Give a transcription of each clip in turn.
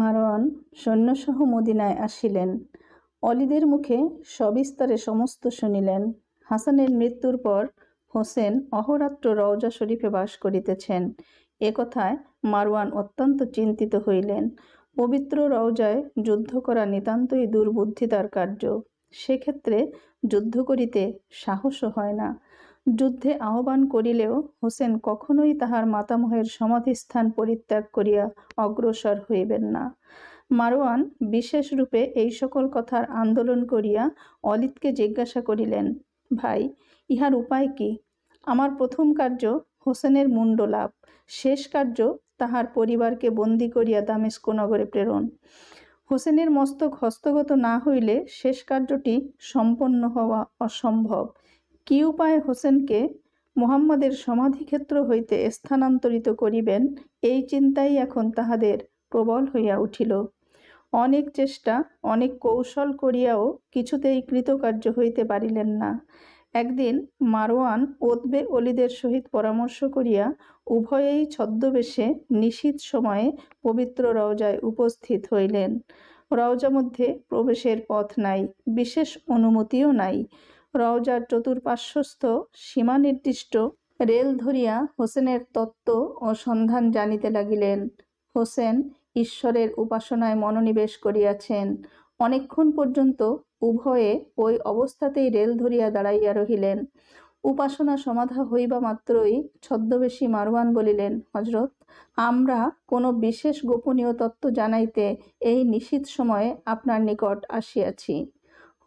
মারওয়ান সৈন্যসহ মদিনায় আসিলেন অলিদের মুখে সবিস্তারে সমস্ত শুনিলেন হাসানের মৃত্যুর পর হোসেন অহরাত্র রওজা শরীফে বাস করিতেছেন এ কথায় মারওয়ান অত্যন্ত চিন্তিত হইলেন পবিত্র রওজায় যুদ্ধ করা নিতান্তই দুর্বুদ্ধিতার কার্য সেক্ষেত্রে যুদ্ধ করিতে সাহসও হয় না যুদ্ধে আহ্বান করিলেও হোসেন কখনোই তাহার মাতামহের সমাধিস্থান পরিত্যাগ করিয়া অগ্রসর হইবেন না মারোয়ান বিশেষরূপে এই সকল কথার আন্দোলন করিয়া অলিতকে জিজ্ঞাসা করিলেন ভাই ইহার উপায় কি আমার প্রথম কার্য হোসেনের মুণ্ড লাভ শেষ কার্য তাহার পরিবারকে বন্দি করিয়া দামেস্ক নগরে প্রেরণ হোসেনের মস্তক হস্তগত না হইলে শেষ কার্যটি সম্পন্ন হওয়া অসম্ভব কি হোসেনকে মোহাম্মদের সমাধিক্ষেত্র হইতে স্থানান্তরিত করিবেন এই চিন্তাই এখন তাহাদের প্রবল হইয়া উঠিল অনেক চেষ্টা অনেক কৌশল করিয়াও কিছুতেই কৃতকার্য হইতে পারিলেন না একদিন মারোয়ান ওদবে অলিদের সহিত পরামর্শ করিয়া উভয়েই ছদ্মবেশে নিশীত সময়ে পবিত্র রওজায় উপস্থিত হইলেন রওজা মধ্যে প্রবেশের পথ নাই বিশেষ অনুমতিও নাই রওজার চতুর্পার্শ্বস্থ সীমা নির্দিষ্ট রেল ধরিয়া হোসেনের তত্ত্ব ও সন্ধান জানিতে লাগিলেন হোসেন ঈশ্বরের উপাসনায় মনোনিবেশ করিয়াছেন অনেকক্ষণ পর্যন্ত উভয়ে ওই অবস্থাতেই রেল ধরিয়া দাঁড়াইয়া রহিলেন উপাসনা সমাধা হইবা মাত্রই ছদ্মবেশী মারওয়ান বলিলেন হজরত আমরা কোনো বিশেষ গোপনীয় তত্ত্ব জানাইতে এই নিশীত সময়ে আপনার নিকট আসিয়াছি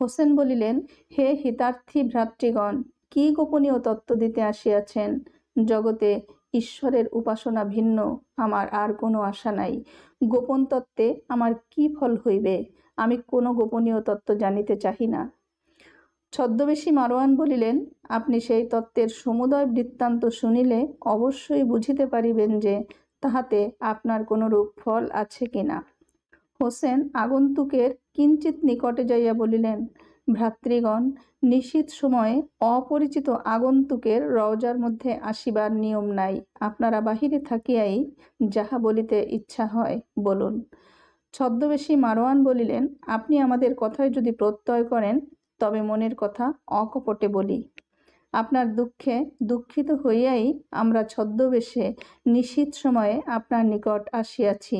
হোসেন বলিলেন হে হিতার্থী ভ্রাতৃগণ কি গোপনীয় তত্ত্ব দিতে আসিয়াছেন জগতে ঈশ্বরের উপাসনা ভিন্ন আমার আর কোনো আশা নাই গোপন তত্ত্বে আমার কি ফল হইবে আমি কোনো গোপনীয় তত্ত্ব জানিতে চাহি না ছদ্মবেশী মারোয়ান বলিলেন আপনি সেই তত্ত্বের সমুদয় বৃত্তান্ত শুনিলে অবশ্যই বুঝিতে পারিবেন যে তাহাতে আপনার কোনো রূপ ফল আছে কিনা হোসেন আগন্তুকের কিঞ্চিত নিকটে যাইয়া বলিলেন ভ্রাতৃগণ নিশ্চিত সময়ে অপরিচিত আগন্তুকের রওজার মধ্যে আসিবার নিয়ম নাই আপনারা বাহিরে থাকিয়াই যাহা বলিতে ইচ্ছা হয় বলুন ছদ্মবেশী মারোয়ান বলিলেন আপনি আমাদের কথায় যদি প্রত্যয় করেন তবে মনের কথা অকপটে বলি আপনার দুঃখে দুঃখিত হইয়াই আমরা ছদ্মবেশে নিশ্চিত সময়ে আপনার নিকট আসিয়াছি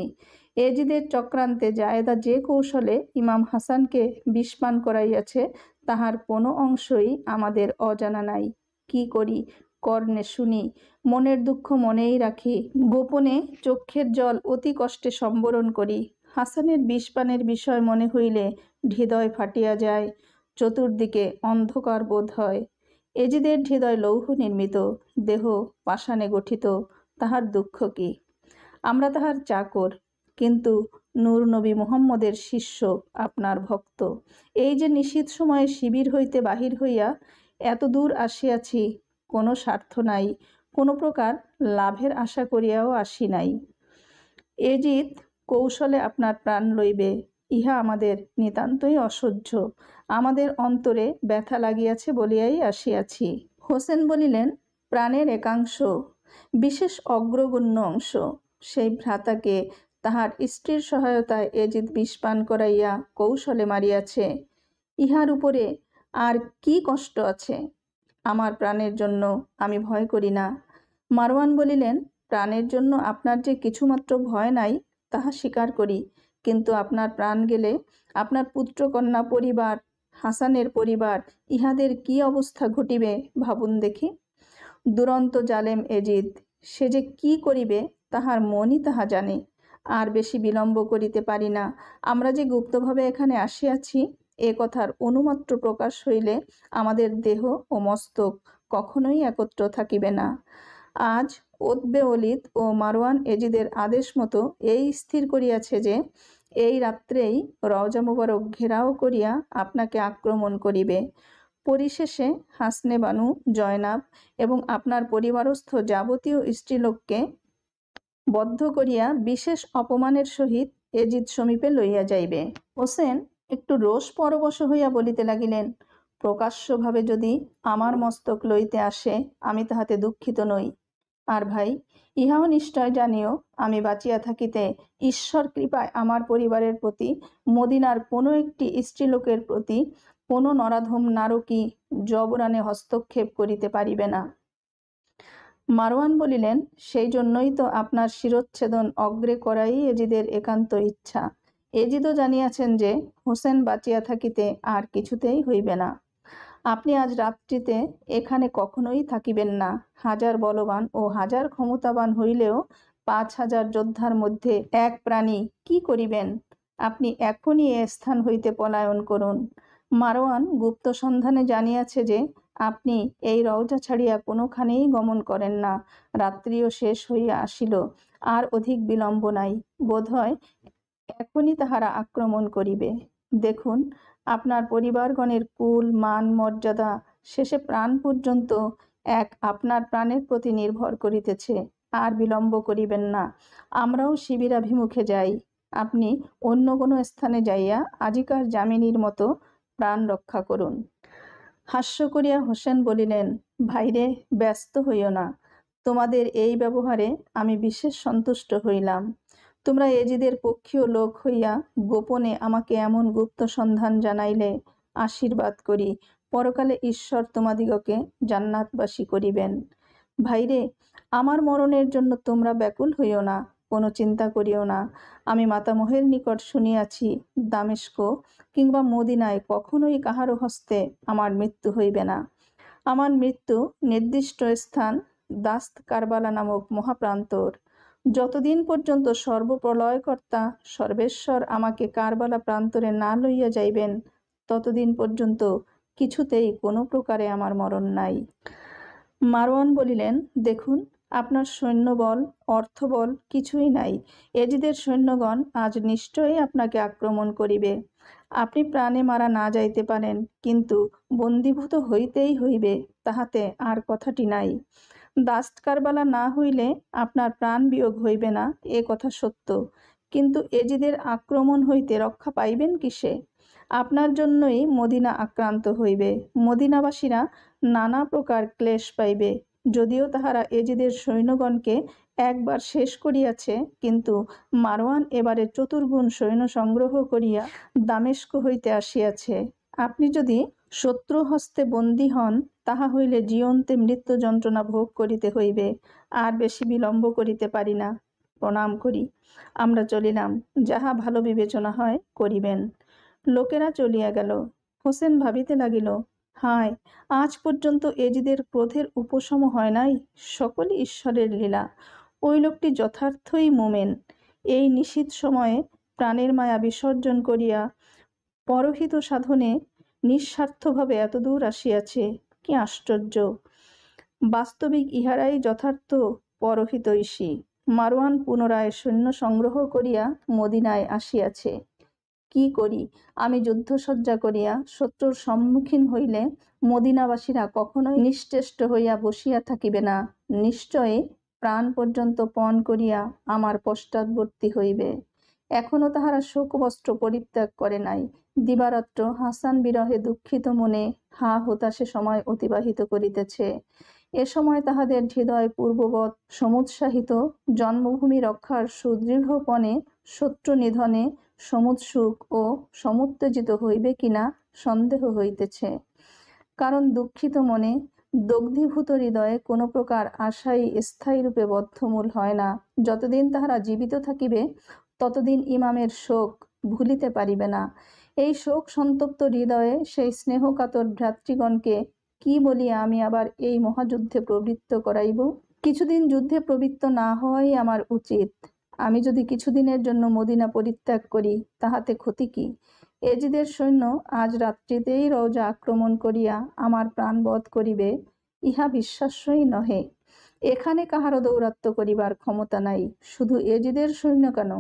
এজিদের চক্রান্তে জায়দা যে কৌশলে ইমাম হাসানকে বিষপান করাইয়াছে তাহার কোনো অংশই আমাদের অজানা নাই কি করি কর্ণে শুনি মনের দুঃখ মনেই রাখি গোপনে চক্ষের জল অতি কষ্টে সম্বরণ করি হাসানের বিষপানের বিষয় মনে হইলে হৃদয় ফাটিয়া যায় চতুর্দিকে অন্ধকার বোধ হয় এজিদের হৃদয় লৌহ নির্মিত দেহ পাষাণে গঠিত তাহার দুঃখ কি আমরা তাহার চাকর কিন্তু নূর নবী মোহাম্মদের শিষ্য আপনার ভক্ত এই যে নিশীত সময়ে শিবির হইতে বাহির হইয়া এত দূর আসিয়াছি কোনো স্বার্থ নাই কোনো প্রকার লাভের আশা করিয়াও আসি নাই এজিত কৌশলে আপনার প্রাণ লইবে ইহা আমাদের নিতান্তই অসহ্য আমাদের অন্তরে ব্যথা লাগিয়াছে বলিয়াই আসিয়াছি হোসেন বলিলেন প্রাণের একাংশ বিশেষ অগ্রগণ্য অংশ সেই ভ্রাতাকে তাহার স্ত্রীর সহায়তায় এজিদ বিষ পান করাইয়া কৌশলে মারিয়াছে ইহার উপরে আর কি কষ্ট আছে আমার প্রাণের জন্য আমি ভয় করি না মারওয়ান বলিলেন প্রাণের জন্য আপনার যে কিছুমাত্র ভয় নাই তাহা স্বীকার করি কিন্তু আপনার প্রাণ গেলে আপনার পুত্রকন্যা পরিবার হাসানের পরিবার ইহাদের কি অবস্থা ঘটিবে ভাবুন দেখি দুরন্ত জালেম এজিদ সে যে কি করিবে তাহার মনই তাহা জানে আর বেশি বিলম্ব করিতে পারি না আমরা যে গুপ্তভাবে এখানে আসিয়াছি এ কথার অনুমাত্র প্রকাশ হইলে আমাদের দেহ ও মস্তক কখনোই একত্র থাকিবে না আজ ওদ্বে অলিত ও মারওয়ান এজিদের আদেশ মতো এই স্থির করিয়াছে যে এই রাত্রেই রওজা মুবারক ঘেরাও করিয়া আপনাকে আক্রমণ করিবে পরিশেষে হাসনে বানু জয়নাব এবং আপনার পরিবারস্থ যাবতীয় স্ত্রীলোককে বদ্ধ করিয়া বিশেষ অপমানের সহিত এজিত সমীপে লইয়া যাইবে হোসেন একটু রোষ পরবশ হইয়া বলিতে লাগিলেন প্রকাশ্যভাবে যদি আমার মস্তক লইতে আসে আমি তাহাতে দুঃখিত নই আর ভাই ইহাও নিশ্চয় জানিও আমি বাঁচিয়া থাকিতে ঈশ্বর কৃপায় আমার পরিবারের প্রতি মদিনার কোনো একটি স্ত্রীলোকের প্রতি কোনো নরাধম নারকী জবরানে হস্তক্ষেপ করিতে পারিবে না মারওয়ান বলিলেন সেই জন্যই তো আপনার শিরোচ্ছেদন অগ্রে করাই এজিদের একান্ত ইচ্ছা এজিদও জানিয়াছেন যে হোসেন বাঁচিয়া থাকিতে আর কিছুতেই হইবে না আপনি আজ রাত্রিতে এখানে কখনোই থাকিবেন না হাজার বলবান ও হাজার ক্ষমতাবান হইলেও পাঁচ হাজার যোদ্ধার মধ্যে এক প্রাণী কি করিবেন আপনি এখনই এ স্থান হইতে পলায়ন করুন মারোয়ান গুপ্ত সন্ধানে জানিয়াছে যে আপনি এই রওজা ছাড়িয়া কোনোখানেই গমন করেন না রাত্রিও শেষ হইয়া আসিল আর অধিক বিলম্ব নাই বোধ হয় এখনই তাহারা আক্রমণ করিবে দেখুন আপনার পরিবারগণের কুল মান মর্যাদা শেষে প্রাণ পর্যন্ত এক আপনার প্রাণের প্রতি নির্ভর করিতেছে আর বিলম্ব করিবেন না আমরাও শিবিরাভিমুখে যাই আপনি অন্য কোনো স্থানে যাইয়া আজিকার জামিনীর মতো প্রাণ রক্ষা করুন হাস্য করিয়া হোসেন বলিলেন ভাইরে ব্যস্ত হইও না তোমাদের এই ব্যবহারে আমি বিশেষ সন্তুষ্ট হইলাম তোমরা এজিদের পক্ষীয় লোক হইয়া গোপনে আমাকে এমন গুপ্ত সন্ধান জানাইলে আশীর্বাদ করি পরকালে ঈশ্বর তোমাদিগকে জান্নাতবাসী করিবেন ভাইরে আমার মরণের জন্য তোমরা ব্যাকুল হইও না কোনো চিন্তা করিও না আমি মাতামহের নিকট শুনিয়াছি দামেস্ক কিংবা মদিনায় কখনোই কাহারও হস্তে আমার মৃত্যু হইবে না আমার মৃত্যু নির্দিষ্ট স্থান দাস্ত কারবালা নামক মহাপ্রান্তর যতদিন পর্যন্ত সর্বপ্রলয়কর্তা সর্বেশ্বর আমাকে কারবালা প্রান্তরে না লইয়া যাইবেন ততদিন পর্যন্ত কিছুতেই কোনো প্রকারে আমার মরণ নাই মারওয়ান বলিলেন দেখুন আপনার সৈন্যবল অর্থবল কিছুই নাই এজিদের সৈন্যগণ আজ নিশ্চয়ই আপনাকে আক্রমণ করিবে আপনি প্রাণে মারা না যাইতে পারেন কিন্তু বন্দীভূত হইতেই হইবে তাহাতে আর কথাটি নাই দাস্ট কারবালা না হইলে আপনার প্রাণ বিয়োগ হইবে না এ কথা সত্য কিন্তু এজিদের আক্রমণ হইতে রক্ষা পাইবেন কিসে আপনার জন্যই মদিনা আক্রান্ত হইবে মদিনাবাসীরা নানা প্রকার ক্লেশ পাইবে যদিও তাহারা এজিদের সৈন্যগণকে একবার শেষ করিয়াছে কিন্তু মারওয়ান এবারে চতুর্গুণ সৈন্য সংগ্রহ করিয়া দামেস্ক হইতে আসিয়াছে আপনি যদি শত্রু হস্তে বন্দী হন তাহা হইলে জীবন্তে মৃত্যু যন্ত্রণা ভোগ করিতে হইবে আর বেশি বিলম্ব করিতে পারি না প্রণাম করি আমরা চলিলাম যাহা ভালো বিবেচনা হয় করিবেন লোকেরা চলিয়া গেল হোসেন ভাবিতে লাগিল হায় আজ পর্যন্ত এজিদের ক্রোধের উপশম হয় নাই সকলই ঈশ্বরের লীলা ওই লোকটি যথার্থই মোমেন এই নিশীত সময়ে প্রাণের মায়া বিসর্জন করিয়া পরহিত সাধনে নিঃস্বার্থভাবে এতদূর আসিয়াছে কি আশ্চর্য বাস্তবিক ইহারাই যথার্থ পরহিত ঈশী মারওয়ান পুনরায় সৈন্য সংগ্রহ করিয়া মদিনায় আসিয়াছে কি করি আমি যুদ্ধসজ্জা করিয়া শত্রুর সম্মুখীন হইলে মদিনাবাসীরা কখনোই নিশ্চেষ্ট হইয়া বসিয়া থাকিবে না নিশ্চয়ে প্রাণ পর্যন্ত পণ করিয়া আমার পশ্চাৎবর্তী হইবে এখনও তাহারা শোকবস্ত্র পরিত্যাগ করে নাই দিবারাত্র হাসান বিরহে দুঃখিত মনে হা হতাশে সময় অতিবাহিত করিতেছে এ সময় তাহাদের হৃদয় পূর্ববৎ সমুৎসাহিত জন্মভূমি রক্ষার সুদৃঢ়পণে শত্রু নিধনে সমুৎসুক ও সমুত্তেজিত হইবে কিনা সন্দেহ হইতেছে কারণ দুঃখিত মনে দগ্ধীভূত হৃদয়ে কোনো প্রকার আশাই স্থায়ীরূপে বদ্ধমূল হয় না যতদিন তাহারা জীবিত থাকিবে ততদিন ইমামের শোক ভুলিতে পারিবে না এই শোক সন্তপ্ত হৃদয়ে সেই স্নেহকাতর ভ্রাতৃগণকে কি বলিয়া আমি আবার এই মহাযুদ্ধে প্রবৃত্ত করাইব কিছুদিন যুদ্ধে প্রবৃত্ত না হওয়াই আমার উচিত আমি যদি কিছুদিনের জন্য মদিনা পরিত্যাগ করি তাহাতে ক্ষতি কি এজিদের সৈন্য আজ রাত্রিতেই রওজা আক্রমণ করিয়া আমার প্রাণ বধ করিবে ইহা বিশ্বাস্যই নহে এখানে কাহারও দৌরাত্ম করিবার ক্ষমতা নাই শুধু এজিদের সৈন্য কেন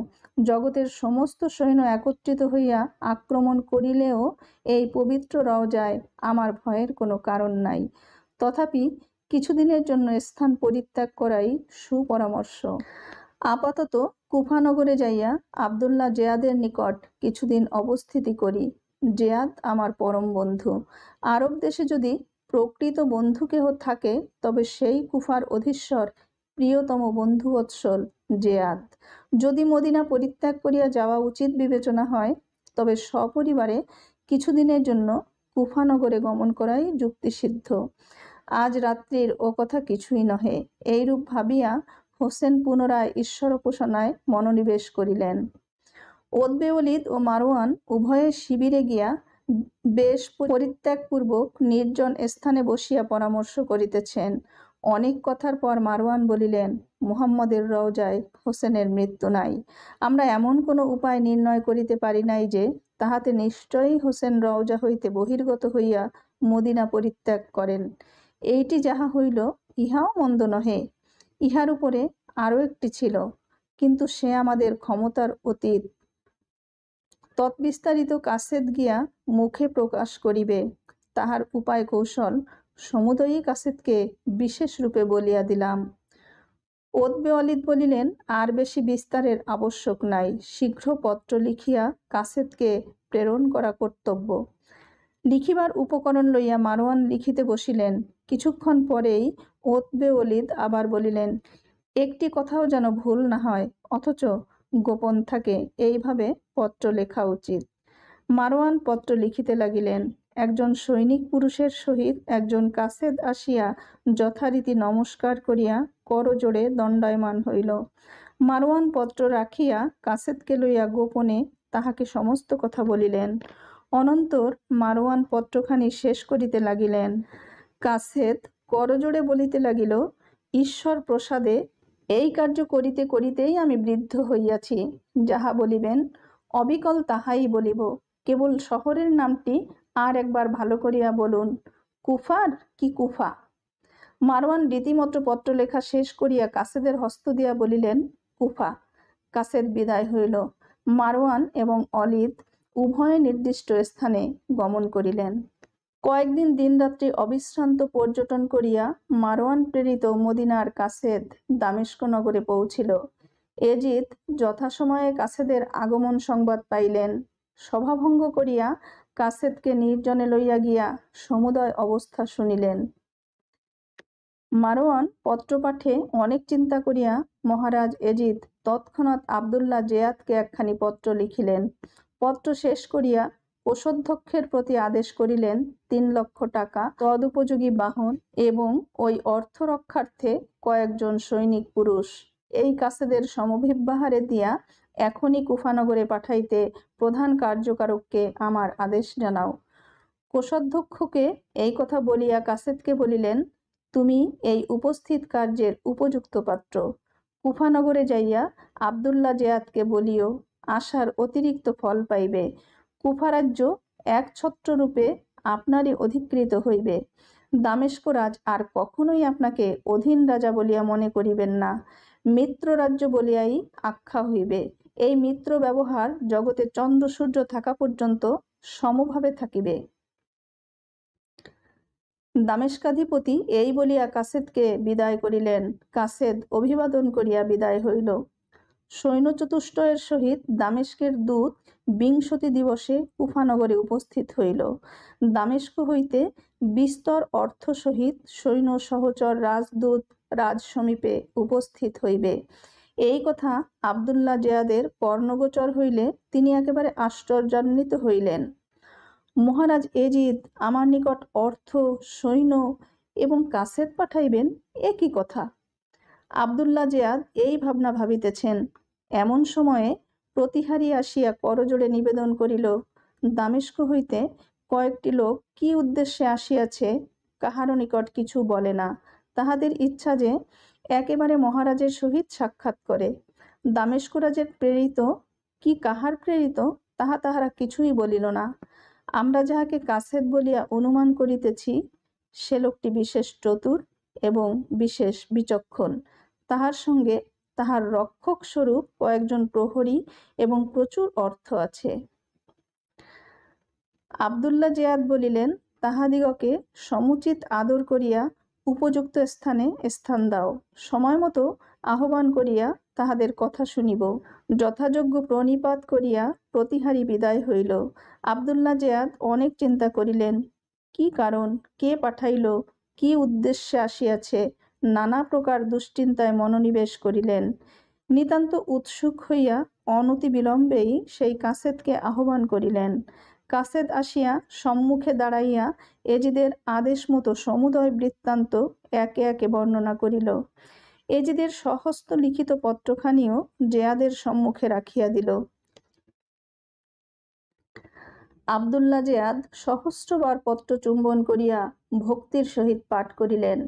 জগতের সমস্ত সৈন্য একত্রিত হইয়া আক্রমণ করিলেও এই পবিত্র রওজায় আমার ভয়ের কোনো কারণ নাই তথাপি কিছুদিনের জন্য স্থান পরিত্যাগ করাই সুপরামর্শ আপাতত কুফানগরে যাইয়া আবদুল্লাহ জেয়াদের নিকট কিছুদিন অবস্থিতি করি জেয়াদ আমার পরম বন্ধু আরব দেশে যদি প্রকৃত বন্ধু কেহ থাকে তবে সেই কুফার অধীশ্বর প্রিয়তম বন্ধু বৎসল জেয়াদ যদি মদিনা পরিত্যাগ করিয়া যাওয়া উচিত বিবেচনা হয় তবে সপরিবারে কিছুদিনের জন্য কুফানগরে গমন করাই যুক্তিসিদ্ধ আজ রাত্রির ও কথা কিছুই নহে এইরূপ ভাবিয়া হোসেন পুনরায় ঈশ্বর উপাসনায় মনোনিবেশ করিলেন ওদবে অলিদ ও মারওয়ান উভয়ে শিবিরে গিয়া বেশ পরিত্যাগপূর্বক নির্জন স্থানে বসিয়া পরামর্শ করিতেছেন অনেক কথার পর মারওয়ান বলিলেন মুহাম্মদের রওজায় হোসেনের মৃত্যু নাই আমরা এমন কোনো উপায় নির্ণয় করিতে পারি নাই যে তাহাতে নিশ্চয়ই হোসেন রওজা হইতে বহির্গত হইয়া মদিনা পরিত্যাগ করেন এইটি যাহা হইল ইহাও মন্দ নহে ইহার উপরে আরও একটি ছিল কিন্তু সে আমাদের ক্ষমতার অতীত তৎবিস্তারিত কাসেদ গিয়া মুখে প্রকাশ করিবে তাহার উপায় কৌশল সমুদয়ী কাসেদকে বিশেষ রূপে বলিয়া দিলাম ওদবে অলিত বলিলেন আর বেশি বিস্তারের আবশ্যক নাই শীঘ্র পত্র লিখিয়া কাসেদকে প্রেরণ করা কর্তব্য লিখিবার উপকরণ লইয়া মারোয়ান লিখিতে বসিলেন কিছুক্ষণ পরেই ওতবে ওলিদ আবার বলিলেন একটি কথাও যেন ভুল না হয় অথচ গোপন থাকে এইভাবে পত্র লেখা উচিত মারোয়ান পত্র লিখিতে লাগিলেন একজন সৈনিক পুরুষের সহিত একজন কাসেদ আসিয়া যথারীতি নমস্কার করিয়া করজোড়ে দণ্ডায়মান হইল মারোয়ান পত্র রাখিয়া কাসেদকে লইয়া গোপনে তাহাকে সমস্ত কথা বলিলেন অনন্তর মারোয়ান পত্রখানি শেষ করিতে লাগিলেন কাসেত করজোড়ে বলিতে লাগিল ঈশ্বর প্রসাদে এই কার্য করিতে করিতেই আমি বৃদ্ধ হইয়াছি যাহা বলিবেন অবিকল তাহাই বলিব কেবল শহরের নামটি আর একবার ভালো করিয়া বলুন কুফার কি কুফা মারওয়ান রীতিমতো পত্র লেখা শেষ করিয়া কাসেদের হস্ত দিয়া বলিলেন কুফা কাসেদ বিদায় হইল মারওয়ান এবং অলিত উভয় নির্দিষ্ট স্থানে গমন করিলেন কয়েকদিন দিনরাত্রি অবিশ্রান্ত পর্যটন করিয়া মারোয়ান প্রেরিত মদিনার কাসেদ দামেস্ক নগরে পৌঁছিল এজিত যথাসময়ে কাসেদের আগমন সংবাদ পাইলেন সভাভঙ্গ করিয়া কাসেদকে নির্জনে লইয়া গিয়া সমুদয় অবস্থা শুনিলেন মারোয়ান পত্রপাঠে অনেক চিন্তা করিয়া মহারাজ এজিত তৎক্ষণাৎ আবদুল্লাহ জেয়াদকে একখানি পত্র লিখিলেন পত্র শেষ করিয়া কোষাধ্যক্ষের প্রতি আদেশ করিলেন তিন লক্ষ টাকা তদুপযোগী বাহন এবং ওই অর্থ রক্ষার্থে কয়েকজন সৈনিক পুরুষ এই কাসেদের সমভিব্যাহারে দিয়া এখনই কুফানগরে পাঠাইতে প্রধান কার্যকারককে আমার আদেশ জানাও কোষাধ্যক্ষকে এই কথা বলিয়া কাসেদকে বলিলেন তুমি এই উপস্থিত কার্যের উপযুক্ত পাত্র কুফানগরে যাইয়া আবদুল্লা জেয়াদকে বলিও আশার অতিরিক্ত ফল পাইবে কুফারাজ্য এক ছত্ররূপে আপনারই অধিকৃত হইবে দামেস্করাজ আর কখনোই আপনাকে অধীন রাজা বলিয়া মনে করিবেন না মিত্র রাজ্য বলিয়াই আখ্যা হইবে এই মিত্র ব্যবহার জগতে চন্দ্র সূর্য থাকা পর্যন্ত সমভাবে থাকিবে দামেস্কাধিপতি এই বলিয়া কাসেদকে বিদায় করিলেন কাসেদ অভিবাদন করিয়া বিদায় হইল সৈন্যচতুষ্টয়ের সহিত দামেস্কের দূত বিংশতি দিবসে কুফানগরে উপস্থিত হইল দামেস্ক হইতে বিস্তর অর্থ সহিত সৈন্য সহচর রাজদূত রাজ সমীপে উপস্থিত হইবে এই কথা আবদুল্লা জিয়াদের কর্ণগোচর হইলে তিনি একেবারে আশ্চর্যান্বিত হইলেন মহারাজ এজিদ আমার নিকট অর্থ সৈন্য এবং কাসেত পাঠাইবেন একই কথা আবদুল্লা জিয়াদ এই ভাবনা ভাবিতেছেন এমন সময়ে প্রতিহারী আসিয়া করজোড়ে নিবেদন করিল দামেস্ক হইতে কয়েকটি লোক কি উদ্দেশ্যে আসিয়াছে কাহারও নিকট কিছু বলে না তাহাদের ইচ্ছা যে একেবারে মহারাজের সহিত সাক্ষাৎ করে দামেস্করাজের প্রেরিত কি কাহার প্রেরিত তাহা তাহারা কিছুই বলিল না আমরা যাহাকে কাসেদ বলিয়া অনুমান করিতেছি সে লোকটি বিশেষ চতুর এবং বিশেষ বিচক্ষণ তাহার সঙ্গে তাহার রক্ষক স্বরূপ কয়েকজন প্রহরী এবং প্রচুর অর্থ আছে আবদুল্লা জিয়াদ বলিলেন তাহাদিগকে সমুচিত আদর করিয়া উপযুক্ত স্থানে স্থান দাও সময় মতো আহ্বান করিয়া তাহাদের কথা শুনিব যথাযোগ্য প্রণিপাত করিয়া প্রতিহারী বিদায় হইল আবদুল্লা জেয়াদ অনেক চিন্তা করিলেন কি কারণ কে পাঠাইল কি উদ্দেশ্যে আসিয়াছে নানা প্রকার দুশ্চিন্তায় মনোনিবেশ করিলেন নিতান্ত উৎসুক হইয়া অনতি বিলম্বেই সেই কাসেদকে আহ্বান করিলেন কাসেদ আসিয়া সম্মুখে দাঁড়াইয়া এজিদের আদেশ মতো সমুদয় বৃত্তান্ত একে একে বর্ণনা করিল এজিদের সহস্ত লিখিত পত্রখানিও জেয়াদের সম্মুখে রাখিয়া দিল আবদুল্লা জেয়াদ সহস্রবার পত্র চুম্বন করিয়া ভক্তির সহিত পাঠ করিলেন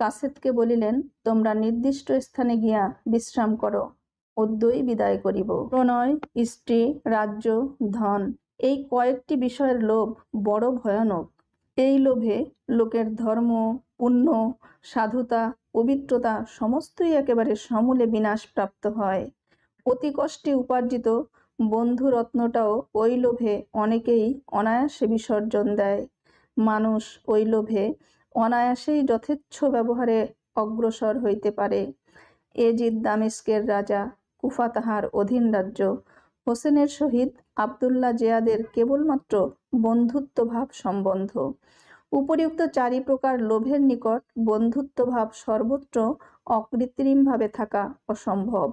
কাসেদকে বলিলেন তোমরা নির্দিষ্ট স্থানে গিয়া বিশ্রাম করো অদ্যই বিদায় করিব প্রণয় স্ত্রী রাজ্য ধন এই কয়েকটি বিষয়ের লোভ বড় ভয়ানক এই লোভে লোকের ধর্ম পুণ্য সাধুতা পবিত্রতা সমস্তই একেবারে সমূলে প্রাপ্ত হয় অতি কষ্টে উপার্জিত বন্ধু রত্নটাও ওই লোভে অনেকেই অনায়াসে বিসর্জন দেয় মানুষ ওই লোভে অনায়াসেই যথেচ্ছ ব্যবহারে অগ্রসর হইতে পারে এজিদ দামেস্কের রাজা কুফা তাহার অধীন রাজ্য হোসেনের সহিত আবদুল্লা জিয়াদের কেবলমাত্র বন্ধুত্বভাব সম্বন্ধ উপরিউক্ত চারি প্রকার লোভের নিকট বন্ধুত্বভাব সর্বত্র অকৃত্রিমভাবে থাকা অসম্ভব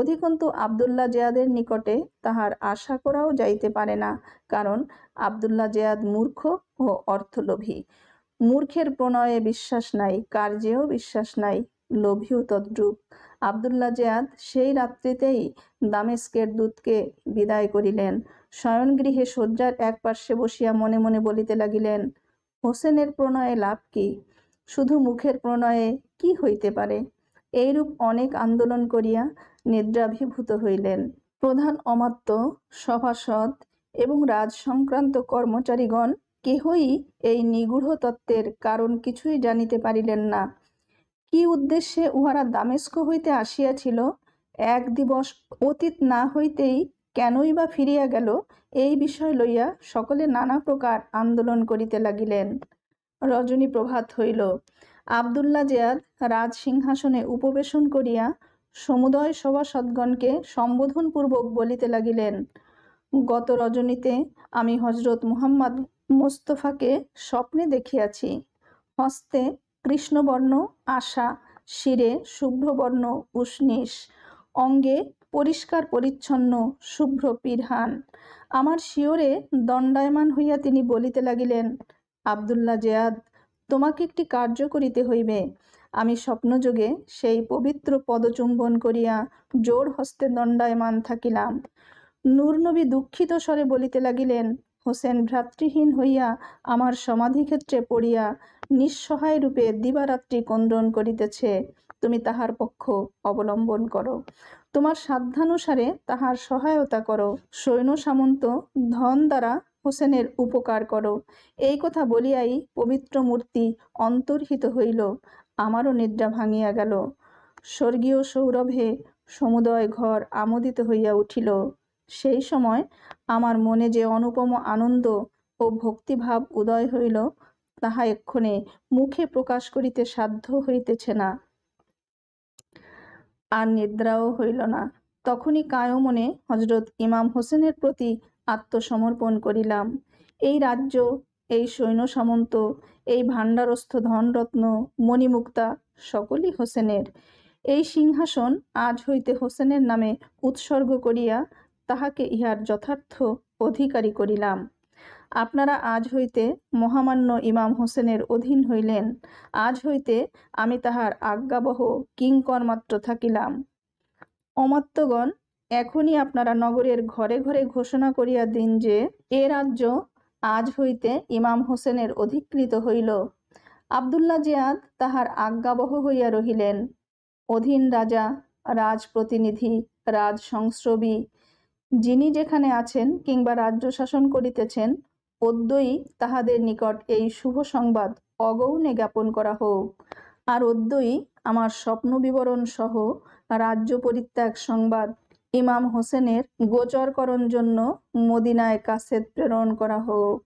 অধিকন্তু আবদুল্লাহ জিয়াদের নিকটে তাহার আশা করাও যাইতে পারে না কারণ আবদুল্লাহ জেয়াদ মূর্খ ও অর্থলোভী মূর্খের প্রণয়ে বিশ্বাস নাই কার্যেও বিশ্বাস নাই লোভীও তদ্রূপ আবদুল্লা জেয়াদ সেই রাত্রিতেই দামেস্কের দূতকে বিদায় করিলেন শয়নগৃহে শয্যার এক পার্শ্বে বসিয়া মনে মনে বলিতে লাগিলেন হোসেনের প্রণয়ে লাভ কি শুধু মুখের প্রণয়ে কি হইতে পারে এইরূপ অনেক আন্দোলন করিয়া নিদ্রাভিভূত হইলেন প্রধান অমাত্য সভাসদ এবং রাজ সংক্রান্ত কর্মচারীগণ কেহই এই নিগূঢ় তত্ত্বের কারণ কিছুই জানিতে পারিলেন না কি উদ্দেশ্যে উহারা দামেস্ক হইতে আসিয়াছিল এক দিবস অতীত না হইতেই কেনই বা ফিরিয়া গেল এই বিষয় লইয়া সকলে নানা প্রকার আন্দোলন করিতে লাগিলেন রজনী প্রভাত হইল আবদুল্লা জিয়াদ রাজ সিংহাসনে উপবেশন করিয়া সমুদয় সভাসদ্গণকে সম্বোধনপূর্বক বলিতে লাগিলেন গত রজনীতে আমি হজরত মুহাম্মদ মোস্তফাকে স্বপ্নে দেখিয়াছি হস্তে কৃষ্ণবর্ণ আশা শিরে শুভ্রবর্ণ উষ্ণিস অঙ্গে পরিষ্কার পরিচ্ছন্ন শুভ্র পিরহান আমার শিওরে দণ্ডায়মান হইয়া তিনি বলিতে লাগিলেন আবদুল্লা জেয়াদ তোমাকে একটি কার্য করিতে হইবে আমি স্বপ্নযোগে সেই পবিত্র পদচুম্বন করিয়া জোর হস্তে দণ্ডায়মান থাকিলাম নূরনবী দুঃখিত স্বরে বলিতে লাগিলেন হোসেন ভ্রাতৃহীন হইয়া আমার সমাধিক্ষেত্রে পড়িয়া নিঃসহায় রূপে দিবারাত্রি কন্দন করিতেছে তুমি তাহার পক্ষ অবলম্বন করো তোমার সাধ্যানুসারে তাহার সহায়তা করো সৈন্য সামন্ত ধন দ্বারা হোসেনের উপকার করো এই কথা বলিয়াই পবিত্র মূর্তি অন্তর্হিত হইল আমারও নিদ্রা ভাঙিয়া গেল স্বর্গীয় সৌরভে সমুদয় ঘর আমোদিত হইয়া উঠিল সেই সময় আমার মনে যে অনুপম আনন্দ ও ভক্তিভাব উদয় হইল তাহা এক্ষণে মুখে প্রকাশ করিতে সাধ্য হইতেছে না আর নিদ্রাও হইল না তখনই কায়ো মনে হজরত ইমাম হোসেনের প্রতি আত্মসমর্পণ করিলাম এই রাজ্য এই সৈন্য সামন্ত এই ভাণ্ডারস্থ ধনরত্ন মণিমুক্তা সকলই হোসেনের এই সিংহাসন আজ হইতে হোসেনের নামে উৎসর্গ করিয়া তাহাকে ইহার যথার্থ অধিকারী করিলাম আপনারা আজ হইতে মহামান্য ইমাম হোসেনের অধীন হইলেন আজ হইতে আমি তাহার আজ্ঞাবহ কিঙ্কর মাত্র থাকিলাম অমাত্যগণ এখনই আপনারা নগরের ঘরে ঘরে ঘোষণা করিয়া দিন যে এ রাজ্য আজ হইতে ইমাম হোসেনের অধিকৃত হইল আবদুল্লা জিয়াদ তাহার আজ্ঞাবহ হইয়া রহিলেন অধীন রাজা রাজ প্রতিনিধি রাজ সংশ্রবী যিনি যেখানে আছেন কিংবা রাজ্য শাসন করিতেছেন অদ্যই তাহাদের নিকট এই শুভ সংবাদ অগৌণে জ্ঞাপন করা হোক আর অদ্যই আমার স্বপ্ন বিবরণ সহ রাজ্য পরিত্যাগ সংবাদ ইমাম হোসেনের গোচরকরণ জন্য মদিনায় কাসেদ প্রেরণ করা হোক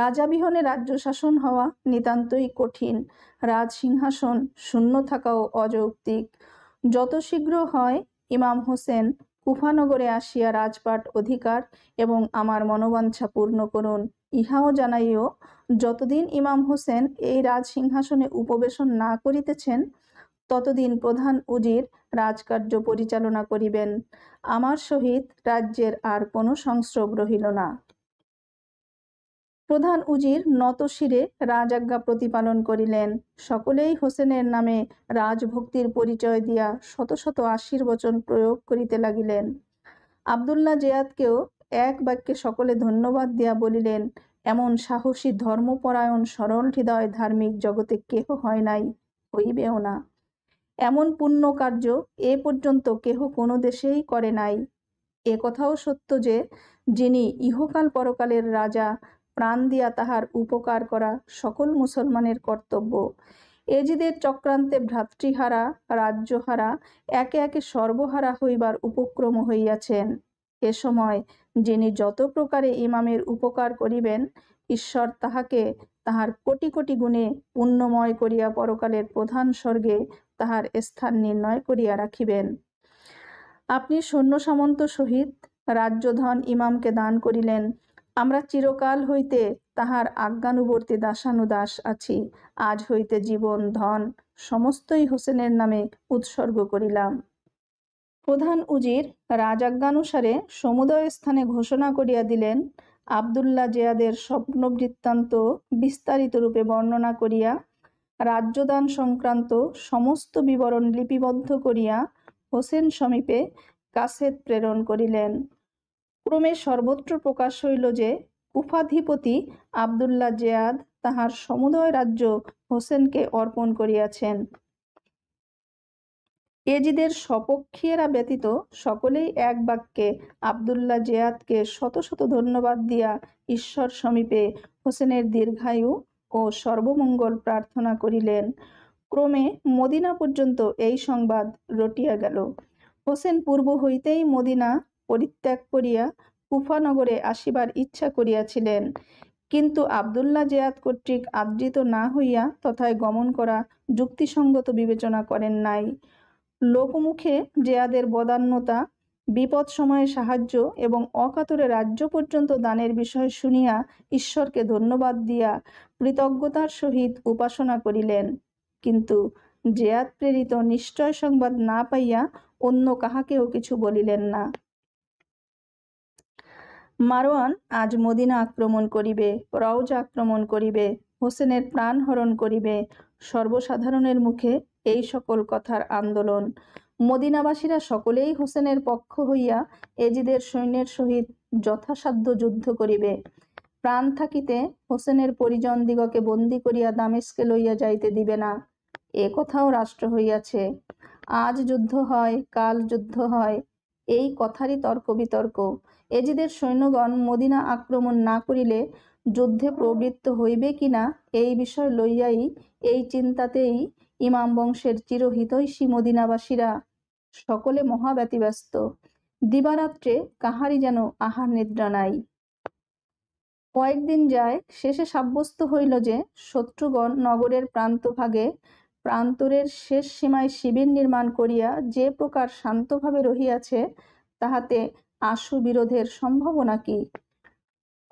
রাজাবিহনে রাজ্য শাসন হওয়া নিতান্তই কঠিন রাজ সিংহাসন শূন্য থাকাও অযৌক্তিক যত শীঘ্র হয় ইমাম হোসেন কুফানগরে আসিয়া রাজপাট অধিকার এবং আমার মনোবাঞ্ছা পূর্ণ করুন ইহাও জানাইও যতদিন ইমাম হোসেন এই রাজ সিংহাসনে উপবেশন না করিতেছেন ততদিন প্রধান উজির রাজকার্য পরিচালনা করিবেন আমার সহিত রাজ্যের আর কোনো সংস্রব রহিল না প্রধান উজির নতশিরে রাজাজ্ঞা প্রতিপালন করিলেন সকলেই হোসেনের নামে রাজভক্তির পরিচয় দিয়া শত শত আশীর্বচন প্রয়োগ করিতে লাগিলেন আবদুল্লা জেয়াদকেও এক বাক্যে সকলে ধন্যবাদ দিয়া বলিলেন এমন সাহসী ধর্মপরায়ণ সরল হৃদয় ধার্মিক জগতে কেহ হয় নাই হইবেও না এমন পুণ্য কার্য এ পর্যন্ত কেহ কোনো দেশেই করে নাই এ কথাও সত্য যে যিনি ইহকাল পরকালের রাজা প্রাণ দিয়া তাহার উপকার করা সকল মুসলমানের কর্তব্য এজিদের চক্রান্তে ভ্রাতৃহারা রাজ্যহারা একে একে সর্বহারা হইবার উপক্রম হইয়াছেন এ সময় যিনি যত প্রকারে ইমামের উপকার করিবেন ঈশ্বর তাহাকে তাহার কোটি কোটি গুণে পুণ্যময় করিয়া পরকালের প্রধান স্বর্গে তাহার স্থান নির্ণয় করিয়া রাখিবেন আপনি সৈন্য সামন্ত সহিত রাজ্যধন ইমামকে দান করিলেন আমরা চিরকাল হইতে তাহার আজ্ঞানুবর্তী দাসানুদাস আছি আজ হইতে জীবন ধন সমস্তই হোসেনের নামে উৎসর্গ করিলাম প্রধান উজির রাজাজ্ঞানুসারে সমুদয় স্থানে ঘোষণা করিয়া দিলেন আবদুল্লা জিয়াদের স্বপ্ন বৃত্তান্ত বিস্তারিত রূপে বর্ণনা করিয়া রাজ্যদান সংক্রান্ত সমস্ত বিবরণ লিপিবদ্ধ করিয়া হোসেন সমীপে কাসেত প্রেরণ করিলেন ক্রমে সর্বত্র প্রকাশ হইল যে উপাধিপতি আবদুল্লা জেয়াদ তাহার সমুদয় রাজ্য হোসেনকে অর্পণ করিয়াছেন এজিদের সপক্ষীয়রা ব্যতীত সকলেই এক বাক্যে আবদুল্লা জেয়াদকে শত শত ধন্যবাদ দিয়া ঈশ্বর সমীপে হোসেনের দীর্ঘায়ু ও সর্বমঙ্গল প্রার্থনা করিলেন ক্রমে মদিনা পর্যন্ত এই সংবাদ রটিয়া গেল হোসেন পূর্ব হইতেই মদিনা পরিত্যাগ করিয়া কুফানগরে আসিবার ইচ্ছা করিয়াছিলেন কিন্তু আবদুল্লা জেয়াদ কর্তৃক আবৃত না হইয়া তথায় গমন করা যুক্তিসঙ্গত বিবেচনা করেন নাই লোকমুখে জেয়াদের বদান্যতা বিপদ সময়ে সাহায্য এবং অকাতরে রাজ্য পর্যন্ত দানের বিষয় শুনিয়া ঈশ্বরকে ধন্যবাদ দিয়া কৃতজ্ঞতার সহিত উপাসনা করিলেন কিন্তু জেয়াদ প্রেরিত নিশ্চয় সংবাদ না পাইয়া অন্য কাহাকেও কিছু বলিলেন না মারোয়ান আজ মদিনা আক্রমণ করিবে রওজ আক্রমণ করিবে হোসেনের প্রাণ হরণ করিবে সর্বসাধারণের মুখে এই সকল কথার আন্দোলন মদিনাবাসীরা সকলেই হোসেনের পক্ষ হইয়া এজিদের সৈন্যের সহিত যথাসাধ্য যুদ্ধ করিবে প্রাণ থাকিতে হোসেনের পরিজন দিগকে বন্দী করিয়া দামেশকে লইয়া যাইতে দিবে না এ কথাও রাষ্ট্র হইয়াছে আজ যুদ্ধ হয় কাল যুদ্ধ হয় এই কথারই তর্ক বিতর্ক এজিদের সৈন্যগণ মদিনা আক্রমণ না করিলে যুদ্ধে প্রবৃত্ত হইবে কিনা এই বিষয় লইয়াই এই চিন্তাতেই ইমাম বংশের চিরহিতৈষী মদিনাবাসীরা সকলে মহাব্যতিব্যস্ত দিবারাত্রে কাহারি যেন আহার নিদ্রা নাই কয়েকদিন যায় শেষে সাব্যস্ত হইল যে শত্রুগণ নগরের প্রান্তভাগে প্রান্তরের শেষ সীমায় শিবির নির্মাণ করিয়া যে প্রকার শান্তভাবে রহিয়াছে তাহাতে আশু বিরোধের সম্ভাবনা কি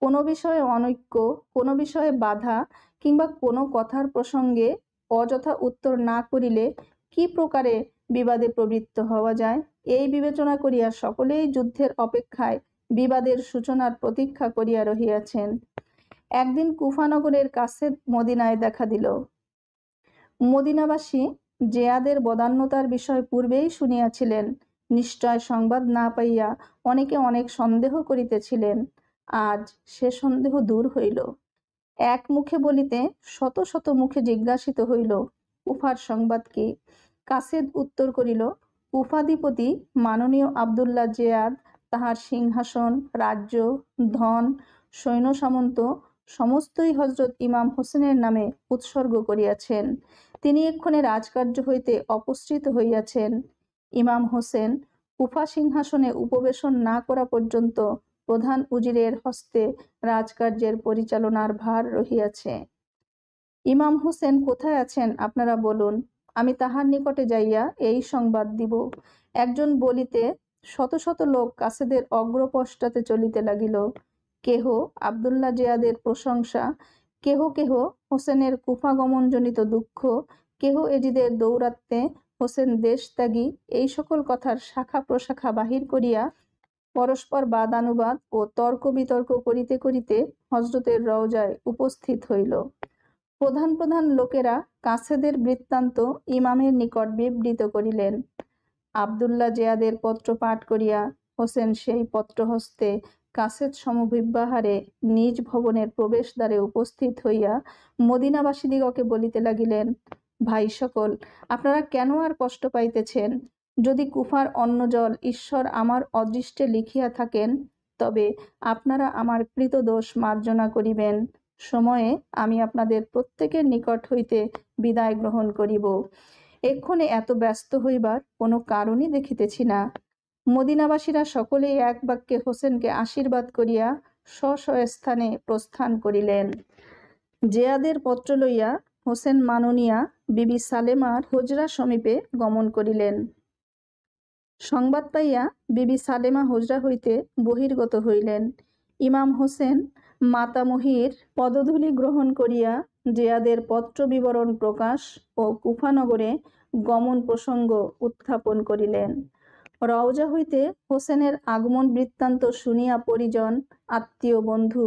কোনো বিষয়ে অনৈক্য কোনো বিষয়ে বাধা কিংবা কোনো কথার প্রসঙ্গে অযথা উত্তর না করিলে কি প্রকারে বিবাদে প্রবৃত্ত হওয়া যায় এই বিবেচনা করিয়া সকলেই যুদ্ধের অপেক্ষায় বিবাদের সূচনার প্রতীক্ষা করিয়া রহিয়াছেন একদিন কুফানগরের কাছে মদিনায় দেখা দিল মদিনাবাসী জেয়াদের বদান্যতার বিষয় পূর্বেই শুনিয়াছিলেন নিশ্চয় সংবাদ না পাইয়া অনেকে অনেক সন্দেহ করিতেছিলেন আজ সে সন্দেহ দূর হইল এক মুখে বলিতে শত শত মুখে জিজ্ঞাসিত হইল উফার সংবাদ কি কাসেদ উত্তর করিল উফাধিপতি মাননীয় আবদুল্লা জেয়াদ তাহার সিংহাসন রাজ্য ধন সৈন্য সামন্ত সমস্তই হজরত ইমাম হোসেনের নামে উৎসর্গ করিয়াছেন তিনি এক্ষণে রাজকার্য হইতে অপসৃত হইয়াছেন ইমাম হোসেন কুফা সিংহাসনে উপবেশন না করা পর্যন্ত প্রধান উজিরের হস্তে রাজকার্যের পরিচালনার ভার রহিয়াছে ইমাম হোসেন কোথায় আছেন আপনারা বলুন আমি তাহার নিকটে যাইয়া এই সংবাদ দিব একজন বলিতে শত শত লোক কাছেদের অগ্রপশ্চাতে চলিতে লাগিল কেহ আবদুল্লা জিয়াদের প্রশংসা কেহ কেহ হোসেনের কুফাগমনজনিত দুঃখ কেহ এজিদের দৌরাত্মে হোসেন দেশত্যাগী এই সকল কথার শাখা প্রশাখা বাহির করিয়া পরস্পর বাদানুবাদ ও তর্ক বিতর্ক করিতে করিতে হজরতের রওজায় উপস্থিত হইল প্রধান প্রধান লোকেরা কাছেদের বৃত্তান্ত ইমামের নিকট বিবৃত করিলেন আবদুল্লা জিয়াদের পত্র পাঠ করিয়া হোসেন সেই পত্র হস্তে কাসেদ সমভিব্যাহারে নিজ ভবনের প্রবেশদ্বারে উপস্থিত হইয়া মদিনাবাসীদিগকে বলিতে লাগিলেন ভাই সকল আপনারা কেন আর কষ্ট পাইতেছেন যদি কুফার অন্ন জল ঈশ্বর আমার অদৃষ্টে লিখিয়া থাকেন তবে আপনারা আমার দোষ মার্জনা করিবেন সময়ে আমি আপনাদের প্রত্যেকের নিকট হইতে বিদায় গ্রহণ করিব এক্ষণে এত ব্যস্ত হইবার কোনো কারণই দেখিতেছি না মদিনাবাসীরা সকলেই এক বাক্যে হোসেনকে আশীর্বাদ করিয়া স্ব স্থানে প্রস্থান করিলেন জেয়াদের পত্র লইয়া হোসেন মাননিয়া বিবি সালেমার হজরা সমীপে গমন করিলেন সংবাদ পাইয়া বিবি সালেমা হজরা হইতে বহির্গত হইলেন ইমাম হোসেন মাতামহির পদধূলি গ্রহণ করিয়া জিয়াদের পত্র বিবরণ প্রকাশ ও কুফানগরে গমন প্রসঙ্গ উত্থাপন করিলেন রওজা হইতে হোসেনের আগমন বৃত্তান্ত শুনিয়া পরিজন আত্মীয় বন্ধু